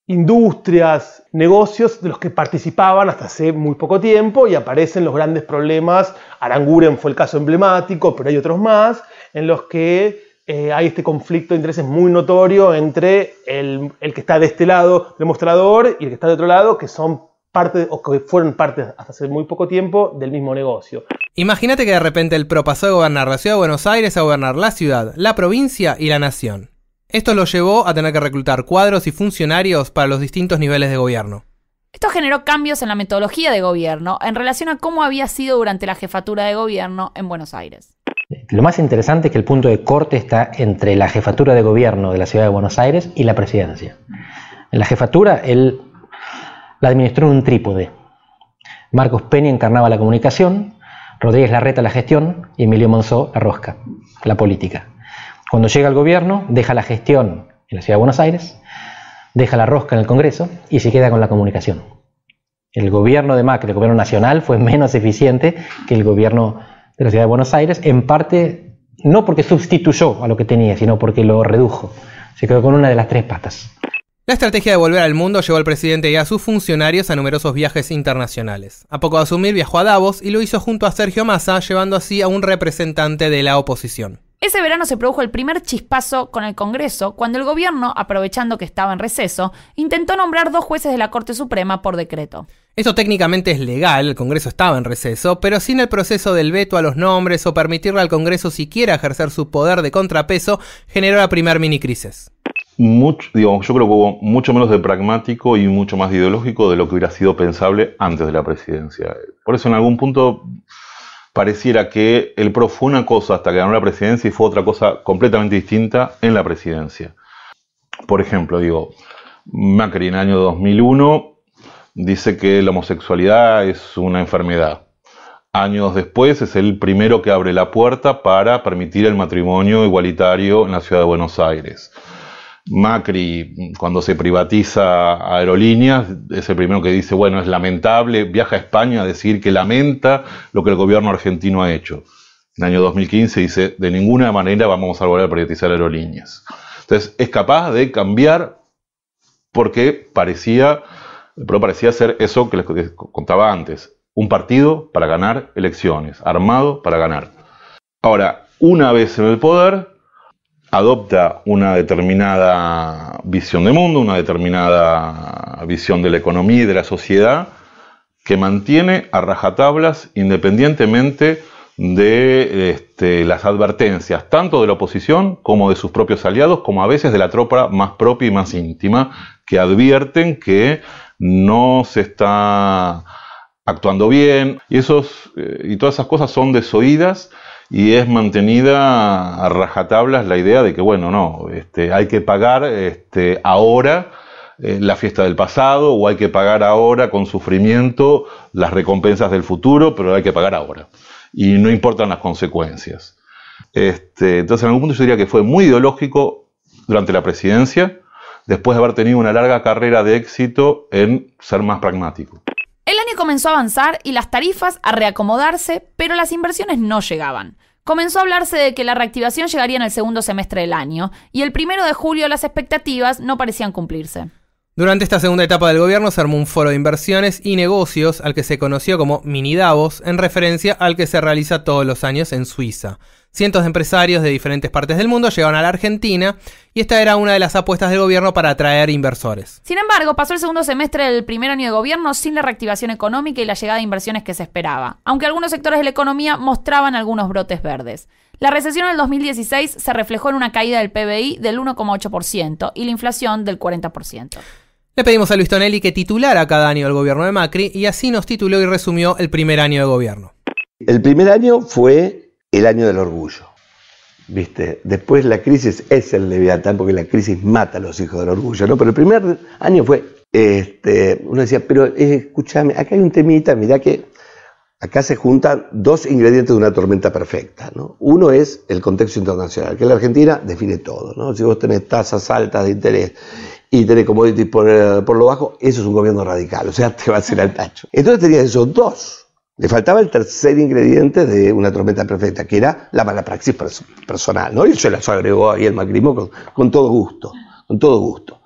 industrias, negocios de los que participaban hasta hace muy poco tiempo y aparecen los grandes problemas, Aranguren fue el caso emblemático, pero hay otros más, en los que eh, hay este conflicto de intereses muy notorio entre el, que está de este lado del mostrador y el que está de otro lado, que son parte o que fueron parte hasta hace muy poco tiempo del mismo negocio.
Imagínate que de repente el PRO pasó de gobernar la ciudad de Buenos Aires a gobernar la ciudad, la provincia y la nación. Esto lo llevó a tener que reclutar cuadros y funcionarios para los distintos niveles de gobierno.
Esto generó cambios en la metodología de gobierno en relación a cómo había sido durante la jefatura de gobierno en Buenos Aires.
Lo más interesante es que el punto de corte está entre la jefatura de gobierno de la ciudad de Buenos Aires y la presidencia. En la jefatura, él la administró en un trípode. Marcos Peña encarnaba la comunicación, Rodríguez Larreta la gestión y Emilio Monzó la rosca, la política. Cuando llega al gobierno, deja la gestión en la ciudad de Buenos Aires deja la rosca en el Congreso y se queda con la comunicación. El gobierno de Macri, el gobierno nacional, fue menos eficiente que el gobierno de la ciudad de Buenos Aires, en parte no porque sustituyó a lo que tenía, sino porque lo redujo. Se quedó con una de las tres patas.
La estrategia de volver al mundo llevó al presidente y a sus funcionarios a numerosos viajes internacionales. A poco de asumir viajó a Davos y lo hizo junto a Sergio Massa, llevando así a un representante de la oposición.
Ese verano se produjo el primer chispazo con el Congreso cuando el gobierno, aprovechando que estaba en receso, intentó nombrar dos jueces de la Corte Suprema por decreto.
Eso técnicamente es legal, el Congreso estaba en receso, pero sin el proceso del veto a los nombres o permitirle al Congreso siquiera ejercer su poder de contrapeso, generó la primer mini crisis.
yo creo que hubo mucho menos de pragmático y mucho más ideológico de lo que hubiera sido pensable antes de la presidencia. Por eso en algún punto pareciera que el PRO fue una cosa hasta que ganó la presidencia y fue otra cosa completamente distinta en la presidencia. Por ejemplo, digo, Macri en el año 2001 dice que la homosexualidad es una enfermedad. Años después es el primero que abre la puerta para permitir el matrimonio igualitario en la ciudad de Buenos Aires. Macri, cuando se privatiza Aerolíneas, es el primero que dice, bueno, es lamentable, viaja a España a decir que lamenta lo que el gobierno argentino ha hecho. En el año 2015 dice, de ninguna manera vamos a volver a privatizar Aerolíneas. Entonces, es capaz de cambiar porque parecía, pero parecía ser eso que les contaba antes, un partido para ganar elecciones, armado para ganar. Ahora, una vez en el poder, adopta una determinada visión de mundo, una determinada visión de la economía y de la sociedad, que mantiene a rajatablas independientemente de este, las advertencias, tanto de la oposición como de sus propios aliados, como a veces de la tropa más propia y más íntima, que advierten que no se está actuando bien. Y, esos, eh, y todas esas cosas son desoídas y es mantenida a rajatablas la idea de que, bueno, no, este, hay que pagar este, ahora eh, la fiesta del pasado o hay que pagar ahora con sufrimiento las recompensas del futuro, pero hay que pagar ahora. Y no importan las consecuencias. Este, entonces, en algún punto yo diría que fue muy ideológico durante la presidencia, después de haber tenido una larga carrera de éxito en ser más pragmático.
El año comenzó a avanzar y las tarifas a reacomodarse, pero las inversiones no llegaban. Comenzó a hablarse de que la reactivación llegaría en el segundo semestre del año, y el primero de julio las expectativas no parecían cumplirse.
Durante esta segunda etapa del gobierno se armó un foro de inversiones y negocios al que se conoció como Minidavos, en referencia al que se realiza todos los años en Suiza. Cientos de empresarios de diferentes partes del mundo llegaron a la Argentina y esta era una de las apuestas del gobierno para atraer inversores.
Sin embargo, pasó el segundo semestre del primer año de gobierno sin la reactivación económica y la llegada de inversiones que se esperaba, aunque algunos sectores de la economía mostraban algunos brotes verdes. La recesión del 2016 se reflejó en una caída del PBI del 1,8% y la inflación del 40%.
Le pedimos a Luis Tonelli que titulara cada año el gobierno de Macri y así nos tituló y resumió el primer año de gobierno.
El primer año fue el año del orgullo. ¿Viste? Después la crisis es el leviatán, porque la crisis mata a los hijos del orgullo, ¿no? Pero el primer año fue, este, uno decía, pero eh, escúchame, acá hay un temita, mirá que acá se juntan dos ingredientes de una tormenta perfecta, Uno es el contexto internacional, que la Argentina define todo, Si vos tenés tasas altas de interés y tenés commodities por, eh, por lo bajo, eso es un gobierno radical, o sea, te va a hacer al tacho. Entonces tenías esos dos le faltaba el tercer ingrediente de una trompeta perfecta, que era la mala praxis personal, ¿no? Y se las agregó ahí el macrismo con, todo gusto, con todo gusto.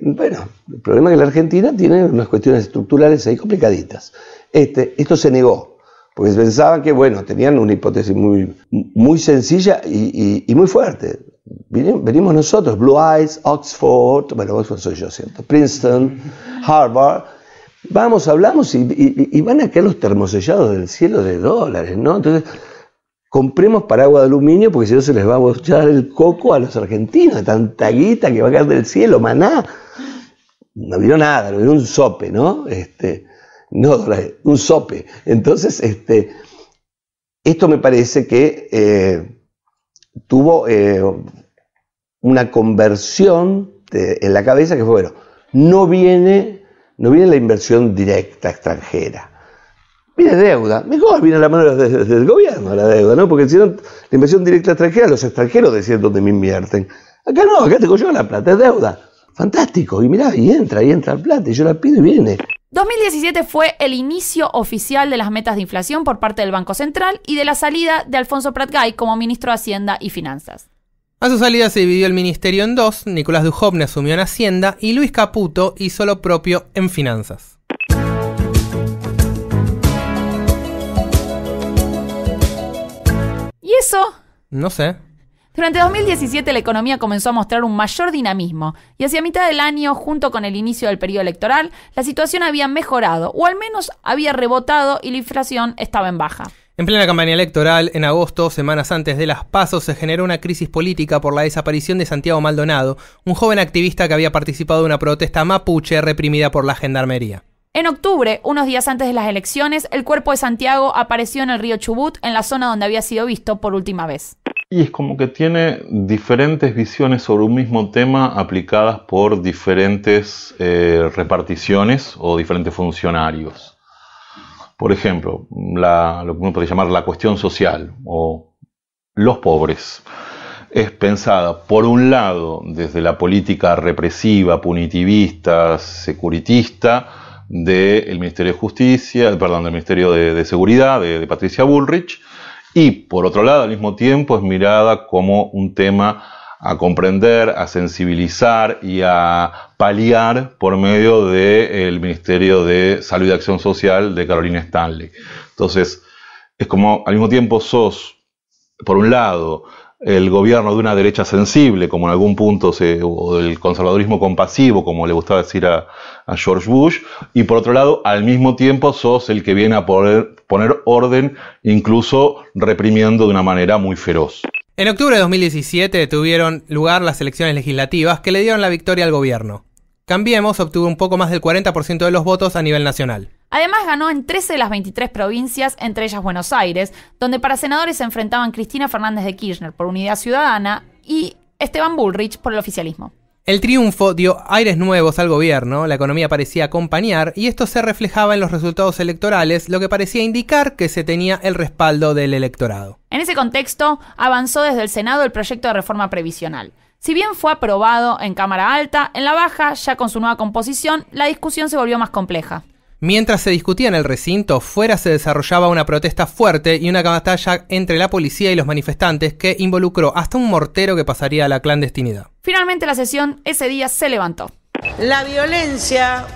Bueno, el problema es que la Argentina tiene unas cuestiones estructurales ahí complicaditas. Este, esto se negó, porque pensaban que, bueno, tenían una hipótesis muy, muy sencilla y, muy fuerte. Venimos nosotros, Blue Eyes, Oxford, bueno, Oxford soy yo, Princeton, Harvard Vamos, hablamos y, van a caer los termosellados del cielo de dólares, ¿no? Entonces, compremos paraguas de aluminio porque si no se les va a bochar el coco a los argentinos, tanta guita que va a caer del cielo, maná. No vino nada, no vino un sope, ¿no? Este, no, un sope. Entonces, este, esto me parece que eh, tuvo eh, una conversión en la cabeza que fue, bueno, no viene no viene la inversión directa extranjera. Viene deuda. Mejor viene la mano del, gobierno la deuda, ¿no? Porque si no, la inversión directa extranjera, los extranjeros decían dónde me invierten. Acá no, acá tengo yo la plata, es deuda. Fantástico. Y mirá, y entra, y entra la plata, y yo la pido y viene.
2017 fue el inicio oficial de las metas de inflación por parte del Banco Central y de la salida de Alfonso Pratgay como ministro de Hacienda y Finanzas.
A su salida se dividió el ministerio en dos, Nicolás Duhovne asumió en Hacienda y Luis Caputo hizo lo propio en Finanzas. ¿Y eso? No sé.
Durante 2017 la economía comenzó a mostrar un mayor dinamismo y hacia mitad del año, junto con el inicio del periodo electoral, la situación había mejorado o al menos había rebotado y la inflación estaba en baja.
En plena campaña electoral, en agosto, semanas antes de las pasos, se generó una crisis política por la desaparición de Santiago Maldonado, un joven activista que había participado en una protesta mapuche reprimida por la gendarmería.
En octubre, unos días antes de las elecciones, el cuerpo de Santiago apareció en el río Chubut, en la zona donde había sido visto por última vez.
Y es como que tiene diferentes visiones sobre un mismo tema aplicadas por diferentes eh, reparticiones o diferentes funcionarios. Por ejemplo, la, lo que uno puede llamar la cuestión social o los pobres es pensada, por un lado, desde la política represiva, punitivista, securitista del Ministerio de Justicia, perdón, del Ministerio de, Seguridad de, Patricia Bullrich, y por otro lado, al mismo tiempo, es mirada como un tema a comprender, a sensibilizar y a paliar por medio del Ministerio de Salud y Acción Social de Carolina Stanley. Entonces, es como al mismo tiempo sos, por un lado, el gobierno de una derecha sensible, como en algún punto, se, o del conservadurismo compasivo, como le gustaba decir a, George Bush, y por otro lado, al mismo tiempo sos el que viene a poner orden, incluso reprimiendo de una manera muy feroz.
En octubre de 2017 tuvieron lugar las elecciones legislativas que le dieron la victoria al gobierno. Cambiemos obtuvo un poco más del 40% de los votos a nivel nacional.
Además ganó en 13 de las 23 provincias, entre ellas Buenos Aires, donde para senadores se enfrentaban Cristina Fernández de Kirchner por Unidad Ciudadana y Esteban Bullrich por el oficialismo.
El triunfo dio aires nuevos al gobierno, la economía parecía acompañar y esto se reflejaba en los resultados electorales, lo que parecía indicar que se tenía el respaldo del electorado.
En ese contexto, avanzó desde el Senado el proyecto de reforma previsional. Si bien fue aprobado en Cámara Alta, en la Baja, ya con su nueva composición, la discusión se volvió más compleja.
Mientras se discutía en el recinto, fuera se desarrollaba una protesta fuerte y una batalla entre la policía y los manifestantes que involucró hasta un mortero que pasaría a la clandestinidad.
Finalmente la sesión ese día se levantó. La
violencia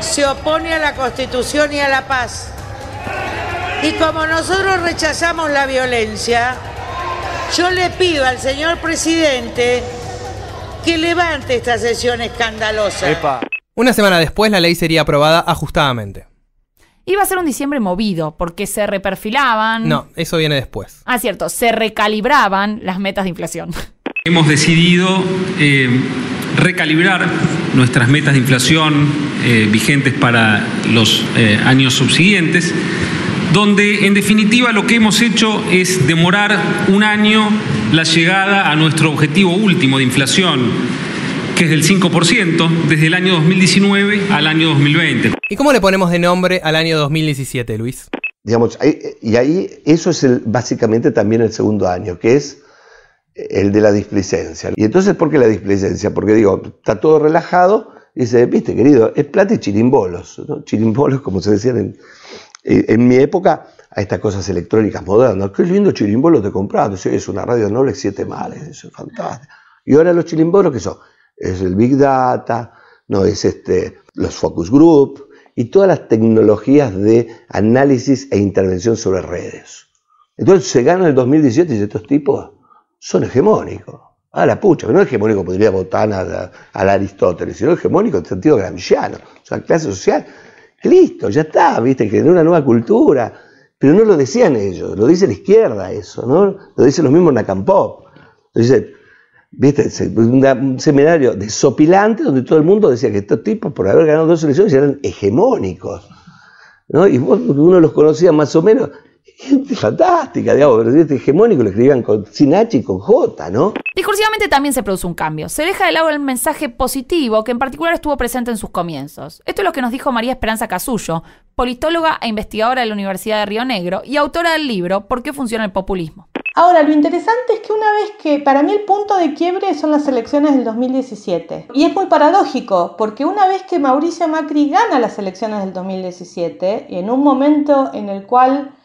se opone a la Constitución y a la paz. Y como nosotros rechazamos la violencia, yo le pido al señor presidente que levante esta sesión escandalosa.
Una semana después la ley sería aprobada ajustadamente.
Iba a ser un diciembre movido, porque se reperfilaban. No,
eso viene después.
Ah, cierto, se recalibraban las metas de inflación.
Hemos decidido eh, recalibrar nuestras metas de inflación eh, vigentes para los eh, años subsiguientes, donde en definitiva lo que hemos hecho es demorar un año la llegada a nuestro objetivo último de inflación es del 5%, desde el año 2019 al año 2020.
¿Y cómo le ponemos de nombre al año 2017, Luis?
Digamos, eh, y ahí eso es básicamente también el segundo año, que es eh, el de la displicencia. Y entonces, ¿por qué la displicencia? Porque digo, está todo relajado, y dice, viste, querido, es plata y chirimbolos. ¿no? Chirimbolos, como se decían en, eh, mi época, a estas cosas electrónicas modernas. Qué lindo chirimbolos te comprado. es una radio noble, siete males, eso es fantástico. Y ahora los chirimbolos, ¿qué son? es el Big Data, no es este, los Focus Group y todas las tecnologías de análisis e intervención sobre redes. Entonces se gana el 2017 y estos tipos son hegemónicos. Ah, la pucha, pero no hegemónico podría votar al Aristóteles, sino hegemónico en sentido gramsciano, o sea, clase social. Listo, ya está, viste, que en una nueva cultura. Pero no lo decían ellos, lo dice la izquierda eso, ¿no? Lo dicen los mismos Nakampop. dice ¿Viste? Pues, un seminario desopilante donde todo el mundo decía que estos tipos, por haber ganado dos elecciones, eran hegemónicos. ¿no? Y vos, uno los conocía más o menos. Gente fantástica, digamos, pero este hegemónico lo escribían con, sin H y con J, ¿no?
Discursivamente también se produce un cambio. Se deja de lado el mensaje positivo que en particular estuvo presente en sus comienzos. Esto es lo que nos dijo María Esperanza Casullo, politóloga e investigadora de la Universidad de Río Negro y autora del libro ¿Por qué funciona el populismo?
Ahora, lo interesante es que una vez que, para mí el punto de quiebre son las elecciones del 2017. Y es muy paradójico, porque una vez que Mauricio Macri gana las elecciones del 2017, en un momento en el cual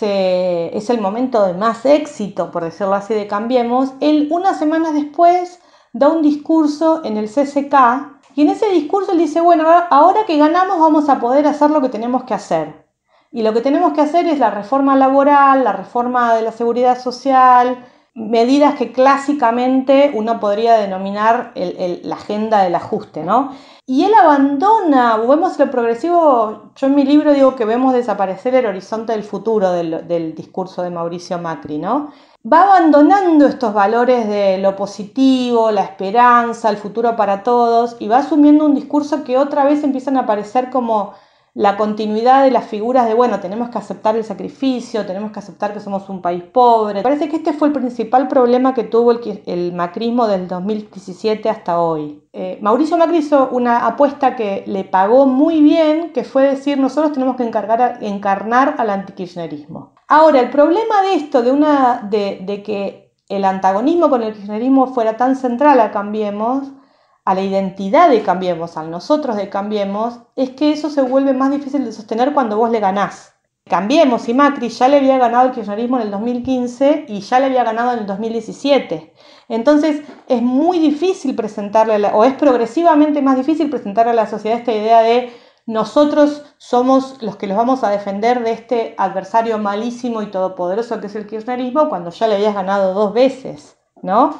es el momento de más éxito, por decirlo así, de Cambiemos, él unas semanas después da un discurso en el CCK y en ese discurso él dice, bueno, ahora que ganamos vamos a poder hacer lo que tenemos que hacer. Y lo que tenemos que hacer es la reforma laboral, la reforma de la seguridad social, medidas que clásicamente uno podría denominar la agenda del ajuste, ¿no? Y él abandona, vemos lo progresivo, yo en mi libro digo que vemos desaparecer el horizonte del futuro del, del discurso de Mauricio Macri, ¿no? Va abandonando estos valores de lo positivo, la esperanza, el futuro para todos, y va asumiendo un discurso que otra vez empiezan a aparecer como la continuidad de las figuras de, bueno, tenemos que aceptar el sacrificio, tenemos que aceptar que somos un país pobre. Parece que este fue el principal problema que tuvo el, macrismo del 2017 hasta hoy. Eh, Mauricio Macri hizo una apuesta que le pagó muy bien, que fue decir, nosotros tenemos que encargar, encarnar al antikirchnerismo. Ahora, el problema de esto, de, una, de, de que el antagonismo con el kirchnerismo fuera tan central a Cambiemos, a la identidad de Cambiemos, al nosotros de Cambiemos, es que eso se vuelve más difícil de sostener cuando vos le ganás. Cambiemos y Macri ya le había ganado el kirchnerismo en el 2015 y ya le había ganado en el 2017. Entonces es muy difícil presentarle, o es progresivamente más difícil presentarle a la sociedad esta idea de nosotros somos los que los vamos a defender de este adversario malísimo y todopoderoso que es el kirchnerismo cuando ya le habías ganado dos veces, ¿no?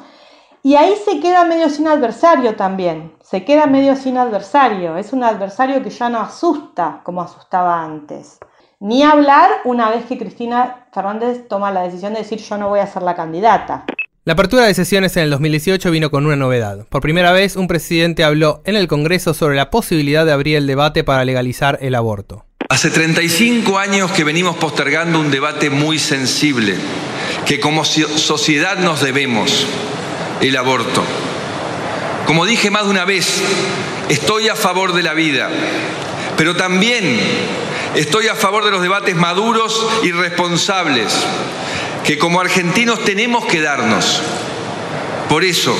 Y ahí se queda medio sin adversario también, se queda medio sin adversario, es un adversario que ya no asusta como asustaba antes. Ni hablar una vez que Cristina Fernández toma la decisión de decir yo no voy a ser la candidata. La
apertura de sesiones en el 2018 vino con una novedad. Por primera vez, un presidente habló en el Congreso sobre la posibilidad de abrir el debate para legalizar el aborto.
Hace 35 años que venimos postergando un debate muy sensible, que como sociedad nos debemos el aborto. Como dije más de una vez, estoy a favor de la vida, pero también estoy a favor de los debates maduros y responsables que como argentinos tenemos que darnos. Por eso,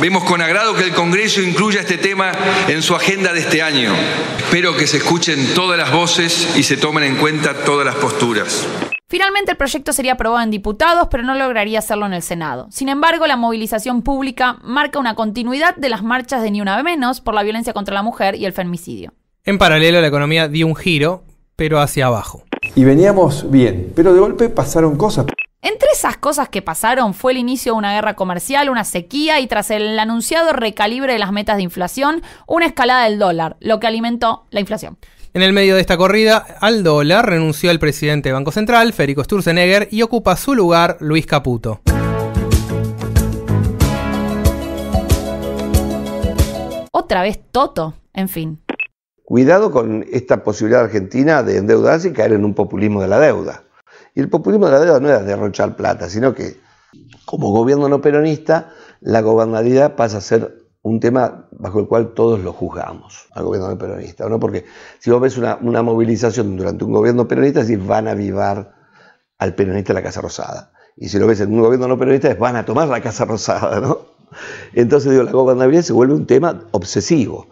vemos con agrado que el Congreso incluya este tema en su agenda de este año. Espero que se escuchen todas las voces y se tomen en cuenta todas las posturas.
Finalmente el proyecto sería aprobado en diputados, pero no lograría hacerlo en el Senado. Sin embargo, la movilización pública marca una continuidad de las marchas de Ni Una Menos por la violencia contra la mujer y el femicidio.
En paralelo, la economía dio un giro, pero hacia abajo. Y
veníamos bien, pero de golpe pasaron cosas.
Entre esas cosas que pasaron fue el inicio de una guerra comercial, una sequía y tras el anunciado recalibre de las metas de inflación, una escalada del dólar, lo que alimentó la inflación.
En el medio de esta corrida, Aldo dólar renunció al presidente de Banco Central, Férico Sturzenegger, y ocupa su lugar Luis Caputo.
Otra vez Toto, en fin.
Cuidado con esta posibilidad argentina de endeudarse y caer en un populismo de la deuda. Y el populismo de la deuda no era derrochar plata, sino que como gobierno no peronista, la gobernabilidad pasa a ser un tema bajo el cual todos lo juzgamos al gobierno peronista, ¿no? Porque si vos ves una, movilización durante un gobierno peronista, es van a vivar al peronista la Casa Rosada. Y si lo ves en un gobierno no peronista, es van a tomar la Casa Rosada, ¿no? Entonces, digo, la gobernabilidad se vuelve un tema obsesivo.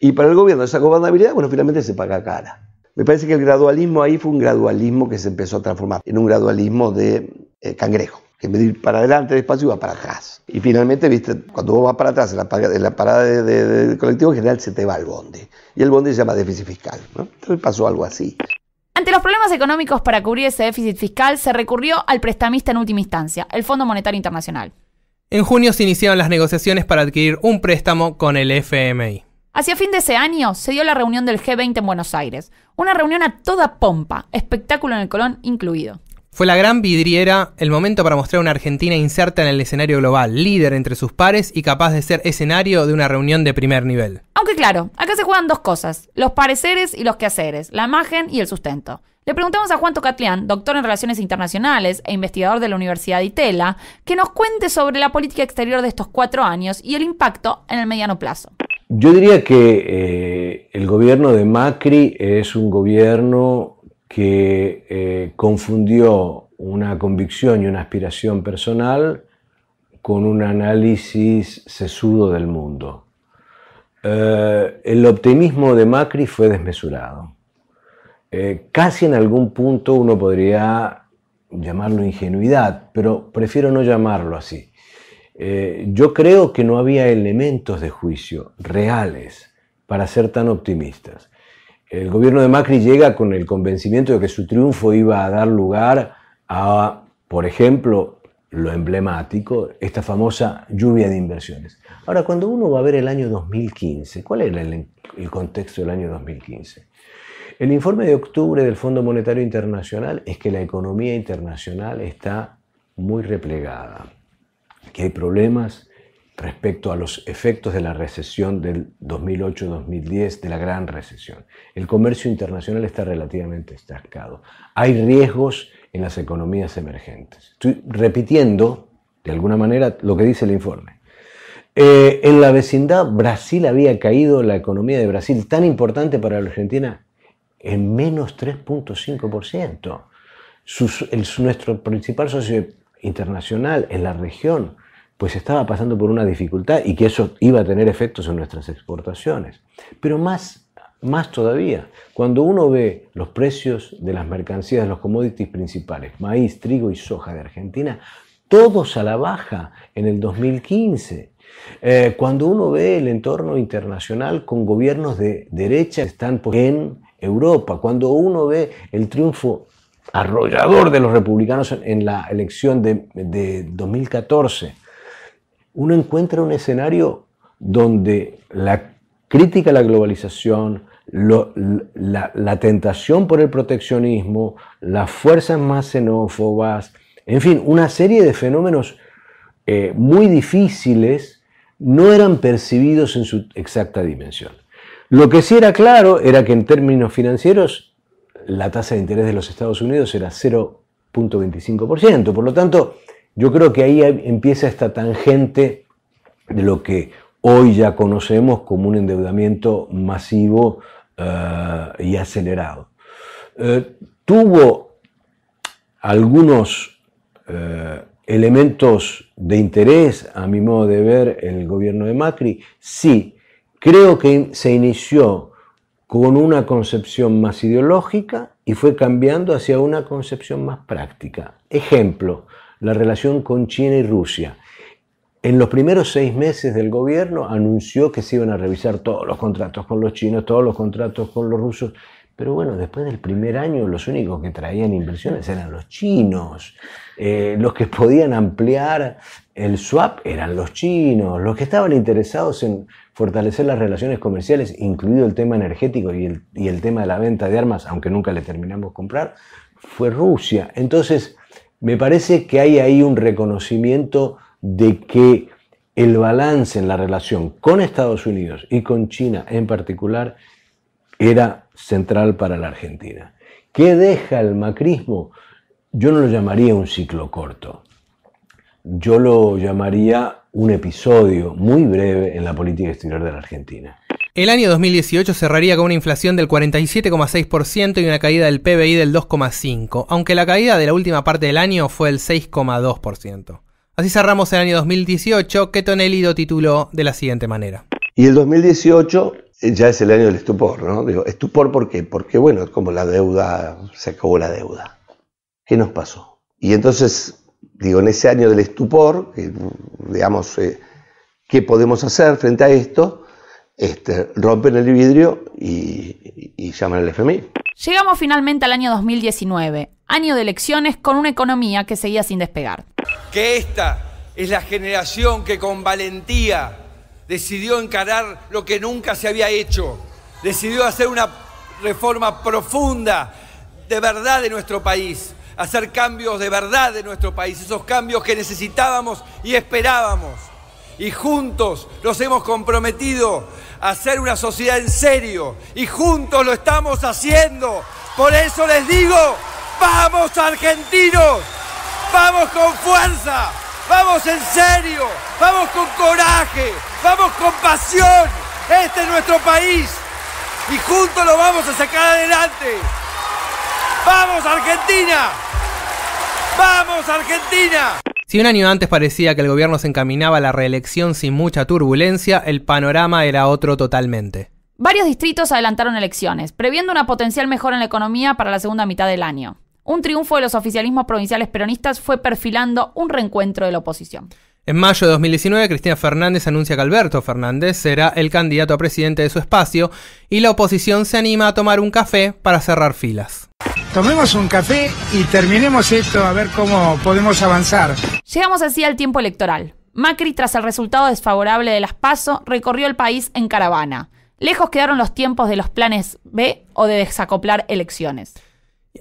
Y para el gobierno esa gobernabilidad, bueno, finalmente se paga cara. Me parece que el gradualismo ahí fue un gradualismo que se empezó a transformar en un gradualismo de eh, cangrejo en vez de para adelante despacio, va para atrás. Y finalmente, viste, cuando vos vas para atrás en la, parada del colectivo, general se te va el bonde. Y el bonde se llama déficit fiscal. Entonces pasó algo así.
Ante los problemas económicos para cubrir ese déficit fiscal, se recurrió al prestamista en última instancia, el Fondo Monetario Internacional.
En junio se iniciaron las negociaciones para adquirir un préstamo con el FMI.
Hacia fin de ese año se dio la reunión del G20 en Buenos Aires, una reunión a toda pompa, espectáculo en el Colón incluido.
Fue la gran vidriera, el momento para mostrar una Argentina inserta en el escenario global, líder entre sus pares y capaz de ser escenario de una reunión de primer nivel.
Aunque claro, acá se juegan dos cosas, los pareceres y los quehaceres, la imagen y el sustento. Le preguntamos a Juan Tocatlián, doctor en Relaciones Internacionales e investigador de la Universidad de Itela, que nos cuente sobre la política exterior de estos cuatro años y el impacto en el mediano plazo.
Yo diría que eh, el gobierno de Macri es un gobierno que eh, confundió una convicción y una aspiración personal con un análisis sesudo del mundo. Eh, el optimismo de Macri fue desmesurado. Eh, casi en algún punto uno podría llamarlo ingenuidad, pero prefiero no llamarlo así. yo creo que no había elementos de juicio reales para ser tan optimistas el gobierno de Macri llega con el convencimiento de que su triunfo iba a dar lugar a, por ejemplo, lo emblemático, esta famosa lluvia de inversiones. Ahora, cuando uno va a ver el año 2015, ¿cuál era el, contexto del año 2015? El informe de octubre del Fondo Monetario Internacional es que la economía internacional está muy replegada, que hay problemas respecto a los efectos de la recesión del 2008-2010, de la gran recesión. El comercio internacional está relativamente estancado. Hay riesgos en las economías emergentes. Estoy repitiendo, de alguna manera, lo que dice el informe. Eh, en la vecindad, Brasil había caído, la economía de Brasil, tan importante para la Argentina, en menos 3.5%. nuestro principal socio internacional en la región pues estaba pasando por una dificultad y que eso iba a tener efectos en nuestras exportaciones. Pero más, más todavía, cuando uno ve los precios de las mercancías, los commodities principales, maíz, trigo y soja de Argentina, todos a la baja en el 2015. Eh, cuando uno ve el entorno internacional con gobiernos de derecha que están en Europa, cuando uno ve el triunfo arrollador de los republicanos en la elección de 2014, uno encuentra un escenario donde la crítica a la globalización, la, tentación por el proteccionismo, las fuerzas más xenófobas, en fin, una serie de fenómenos eh, muy difíciles no eran percibidos en su exacta dimensión. Lo que sí era claro era que en términos financieros la tasa de interés de los Estados Unidos era 0.25%, por lo tanto yo creo que ahí empieza esta tangente de lo que hoy ya conocemos como un endeudamiento masivo eh, y acelerado. Eh, tuvo algunos eh, elementos de interés, a mi modo de ver, el gobierno de Macri. Sí, creo que se inició con una concepción más ideológica y fue cambiando hacia una concepción más práctica. Ejemplo, la relación con China y Rusia. En los primeros seis meses del gobierno anunció que se iban a revisar todos los contratos con los chinos, todos los contratos con los rusos, pero bueno, después del primer año los únicos que traían inversiones eran los chinos, eh, los que podían ampliar el swap eran los chinos, los que estaban interesados en fortalecer las relaciones comerciales, incluido el tema energético y el, y el tema de la venta de armas, aunque nunca le terminamos comprar, fue Rusia. Entonces, me parece que hay ahí un reconocimiento de que el balance en la relación con Estados Unidos y con China en particular era central para la Argentina. ¿Qué deja el macrismo? Yo no lo llamaría un ciclo corto, yo lo llamaría un episodio muy breve en la política exterior de la Argentina.
El año 2018 cerraría con una inflación del 47,6% y una caída del PBI del 2,5%, aunque la caída de la última parte del año fue del 6,2%. Así cerramos el año 2018 que Tonelido tituló de la siguiente manera.
Y el 2018 eh, ya es el año del estupor, ¿no? Digo, estupor ¿por qué? Porque bueno, como la deuda, se acabó la deuda. ¿Qué nos pasó? Y entonces, digo, en ese año del estupor, digamos, eh, ¿qué podemos hacer frente a esto? Este, rompen el vidrio y llaman al FMI.
Llegamos finalmente al año 2019, año de elecciones con una economía que seguía sin despegar.
Que esta
es la generación que con valentía decidió encarar lo que nunca se había hecho, decidió hacer una reforma profunda de verdad de nuestro país, hacer cambios de verdad de nuestro país, esos cambios que necesitábamos y esperábamos y juntos nos hemos comprometido a hacer una sociedad en serio y juntos lo estamos haciendo. Por eso les digo, vamos argentinos, vamos con fuerza, vamos en serio, vamos con coraje, vamos con pasión. Este es nuestro país y juntos lo vamos a sacar adelante. ¡Vamos Argentina! ¡Vamos Argentina!
Si un año antes parecía que el gobierno se encaminaba a la reelección sin mucha turbulencia, el panorama era otro totalmente.
Varios distritos adelantaron elecciones, previendo una potencial mejora en la economía para la segunda mitad del año. Un triunfo de los oficialismos provinciales peronistas fue perfilando un reencuentro de la oposición.
En mayo de 2019, Cristina Fernández anuncia que Alberto Fernández será el candidato a presidente de su espacio y la oposición se anima a tomar un café para cerrar filas.
Tomemos un café y terminemos esto a ver cómo podemos avanzar.
Llegamos así al tiempo electoral.
Macri, tras el resultado desfavorable de las PASO, recorrió el país en caravana. Lejos quedaron los tiempos de los planes B o de desacoplar elecciones.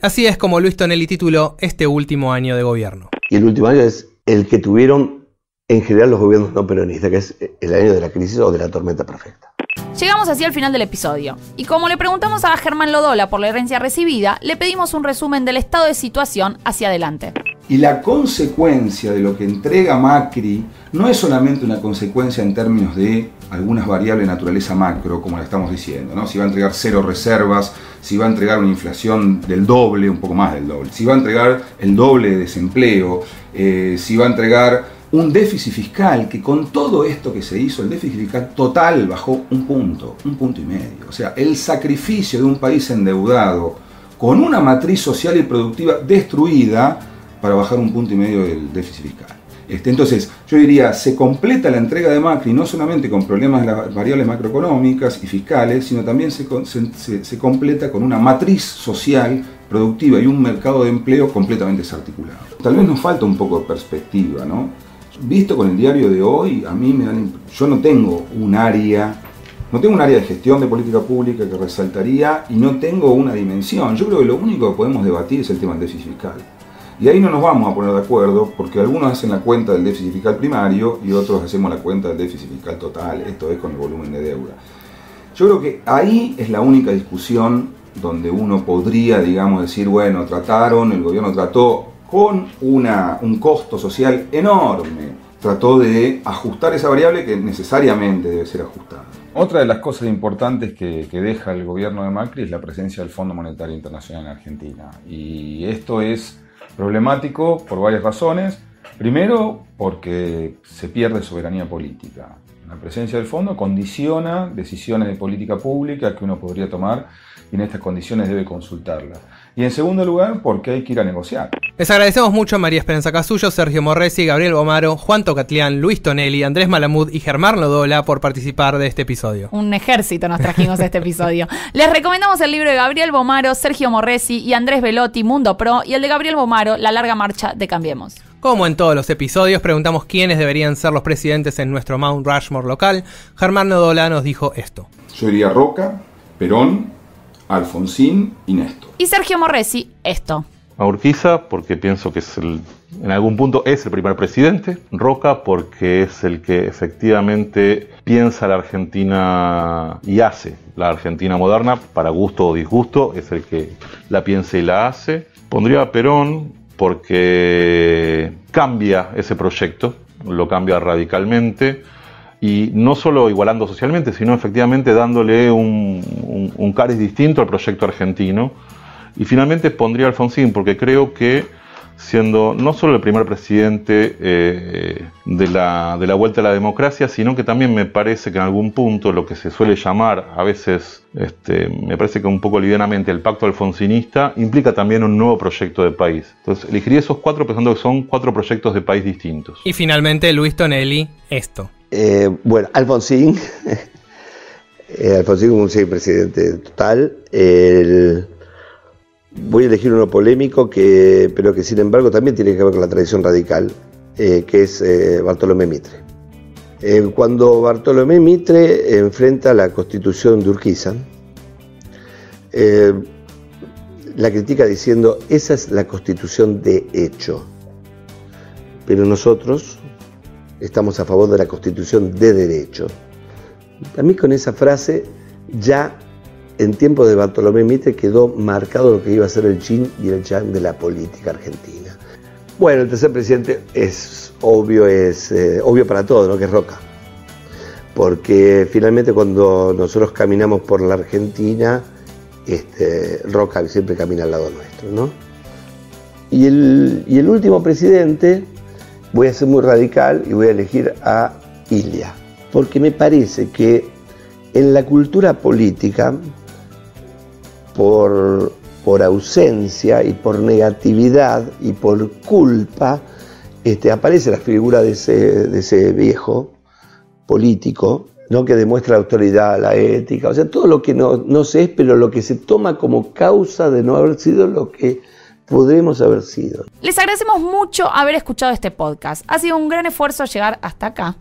Así es como Luis Tonelli tituló este último año de gobierno.
Y el último año es el que tuvieron en general los gobiernos no peronistas, que es el año de la crisis o de la tormenta perfecta.
Llegamos así al final del episodio, y como le preguntamos a Germán Lodola por la herencia recibida, le pedimos un resumen del estado de situación hacia adelante.
Y la consecuencia de lo que entrega Macri no es solamente una consecuencia en términos de algunas variables de naturaleza macro, como la estamos diciendo, ¿no? si va a entregar cero reservas, si va a entregar una inflación del doble, un poco más del doble, si va a entregar el doble de desempleo, eh, si va a entregar un déficit fiscal que con todo esto que se hizo, el déficit fiscal total bajó un punto, un punto y medio. O sea, el sacrificio de un país endeudado con una matriz social y productiva destruida para bajar un punto y medio del déficit fiscal. Este, entonces, yo diría, se completa la entrega de Macri no solamente con problemas de las variables macroeconómicas y fiscales, sino también se completa con una matriz social productiva y un mercado de empleo completamente desarticulado. Tal vez nos falta un poco de perspectiva, ¿no? visto con el diario de hoy, a mí me dan. Yo no tengo un área, no tengo un área de gestión de política pública que resaltaría y no tengo una dimensión. Yo creo que lo único que podemos debatir es el tema del déficit fiscal. Y ahí no nos vamos a poner de acuerdo porque algunos hacen la cuenta del déficit fiscal primario y otros hacemos la cuenta del déficit fiscal total, esto es con el volumen de deuda. Yo creo que ahí es la única discusión donde uno podría, digamos, decir, bueno, trataron, el gobierno trató, con una, un costo social enorme, trató de ajustar esa variable que necesariamente debe ser ajustada. Otra de las cosas importantes que, deja el gobierno de Macri es la presencia del Fondo Monetario Internacional en Argentina. Y esto es problemático por varias razones. Primero, porque se pierde soberanía política. La presencia del fondo condiciona decisiones de política pública que uno podría tomar y en estas condiciones debe consultarlas. Y en segundo lugar, porque hay que ir a negociar.
Les agradecemos mucho a María Esperanza Casullo, Sergio Morresi, Gabriel Bomaro, Juan Tocatlián, Luis Tonelli, Andrés Malamud y Germán Lodola por participar de este episodio.
Un ejército nos trajimos de este episodio. Les recomendamos el libro de Gabriel Bomaro, Sergio Morresi y Andrés Velotti, Mundo Pro, y el de Gabriel Bomaro, La larga marcha de Cambiemos.
Como en todos los episodios, preguntamos quiénes deberían ser los
presidentes en
nuestro Mount Rushmore local. Germán Nodola nos dijo esto.
Yo diría Roca,
Perón, Alfonsín y
Y Sergio Morresi, esto.
A Urquiza, porque pienso que es el, en algún punto es el primer presidente. Roca, porque es el que efectivamente piensa la Argentina y hace la Argentina moderna, para gusto o disgusto, es el que la piensa y la hace. Pondría a Perón, porque cambia ese proyecto, lo cambia radicalmente y no solo igualando socialmente, sino efectivamente dándole un, un, cariz distinto al proyecto argentino. Y finalmente pondría a Alfonsín, porque creo que siendo no solo el primer presidente eh, de, la, de, la, vuelta a la democracia, sino que también me parece que en algún punto lo que se suele llamar, a veces este, me parece que un poco livianamente, el pacto alfonsinista, implica también un nuevo proyecto de país. Entonces elegiría esos cuatro pensando que son cuatro proyectos de país distintos.
Y finalmente, Luis Tonelli, esto.
Eh, bueno, Alfonsín, eh, Alfonsín es un presidente total. voy a elegir uno polémico, pero que sin embargo también tiene que ver con la tradición radical, eh, que es Bartolomé Mitre. cuando Bartolomé Mitre enfrenta la constitución de Urquiza, la critica diciendo, esa es la constitución de hecho, pero nosotros estamos a favor de la constitución de derecho. A mí con esa frase ya en tiempo de Bartolomé Mitre quedó marcado lo que iba a ser el chin y el chan de la política argentina. Bueno, el tercer presidente es obvio, es eh, obvio para todos, Que es Roca. Porque finalmente cuando nosotros caminamos por la Argentina, este, Roca siempre camina al lado nuestro, ¿no? Y el, y el último presidente, voy a ser muy radical y voy a elegir a Ilia, porque me parece que en la cultura política, por, por ausencia y por negatividad y por culpa, este, aparece la figura de ese, viejo político, ¿no? que demuestra la autoridad, la ética, o sea, todo lo que no, no se es, pero lo que se toma como causa de no haber sido lo que podemos haber sido.
Les agradecemos mucho haber escuchado este podcast. Ha sido un gran esfuerzo llegar hasta acá.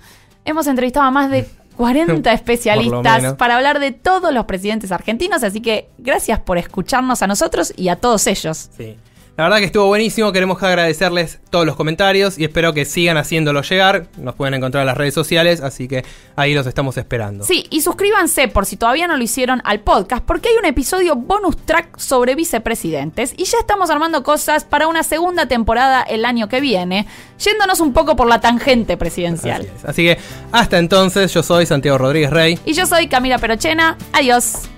Hemos entrevistado a más de 40 especialistas para hablar de todos los presidentes argentinos, así que gracias por escucharnos a nosotros y a todos ellos.
Sí. La verdad que estuvo buenísimo, queremos agradecerles todos los comentarios y espero que sigan haciéndolo llegar. Nos pueden encontrar en las redes sociales, así que ahí los estamos esperando. Sí,
y suscríbanse por si todavía no lo hicieron al podcast, porque hay un episodio bonus track sobre vicepresidentes y ya estamos armando cosas para una segunda temporada el año que viene, yéndonos un poco por la tangente presidencial.
Así, así que hasta entonces, yo soy Santiago Rodríguez Rey.
Y yo soy Camila Perochena. Adiós.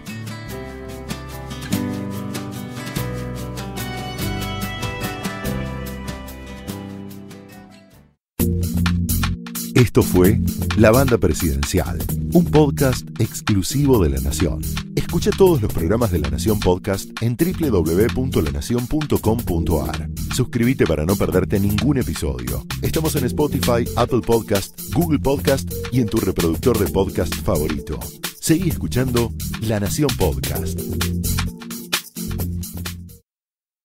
Esto fue La Banda Presidencial, un podcast exclusivo de La Nación. Escucha todos los programas de La Nación Podcast en www.lanacion.com.ar. Suscríbete para no perderte ningún episodio. Estamos en Spotify, Apple Podcast, Google Podcast y en tu reproductor de podcast favorito. Seguí escuchando La Nación Podcast.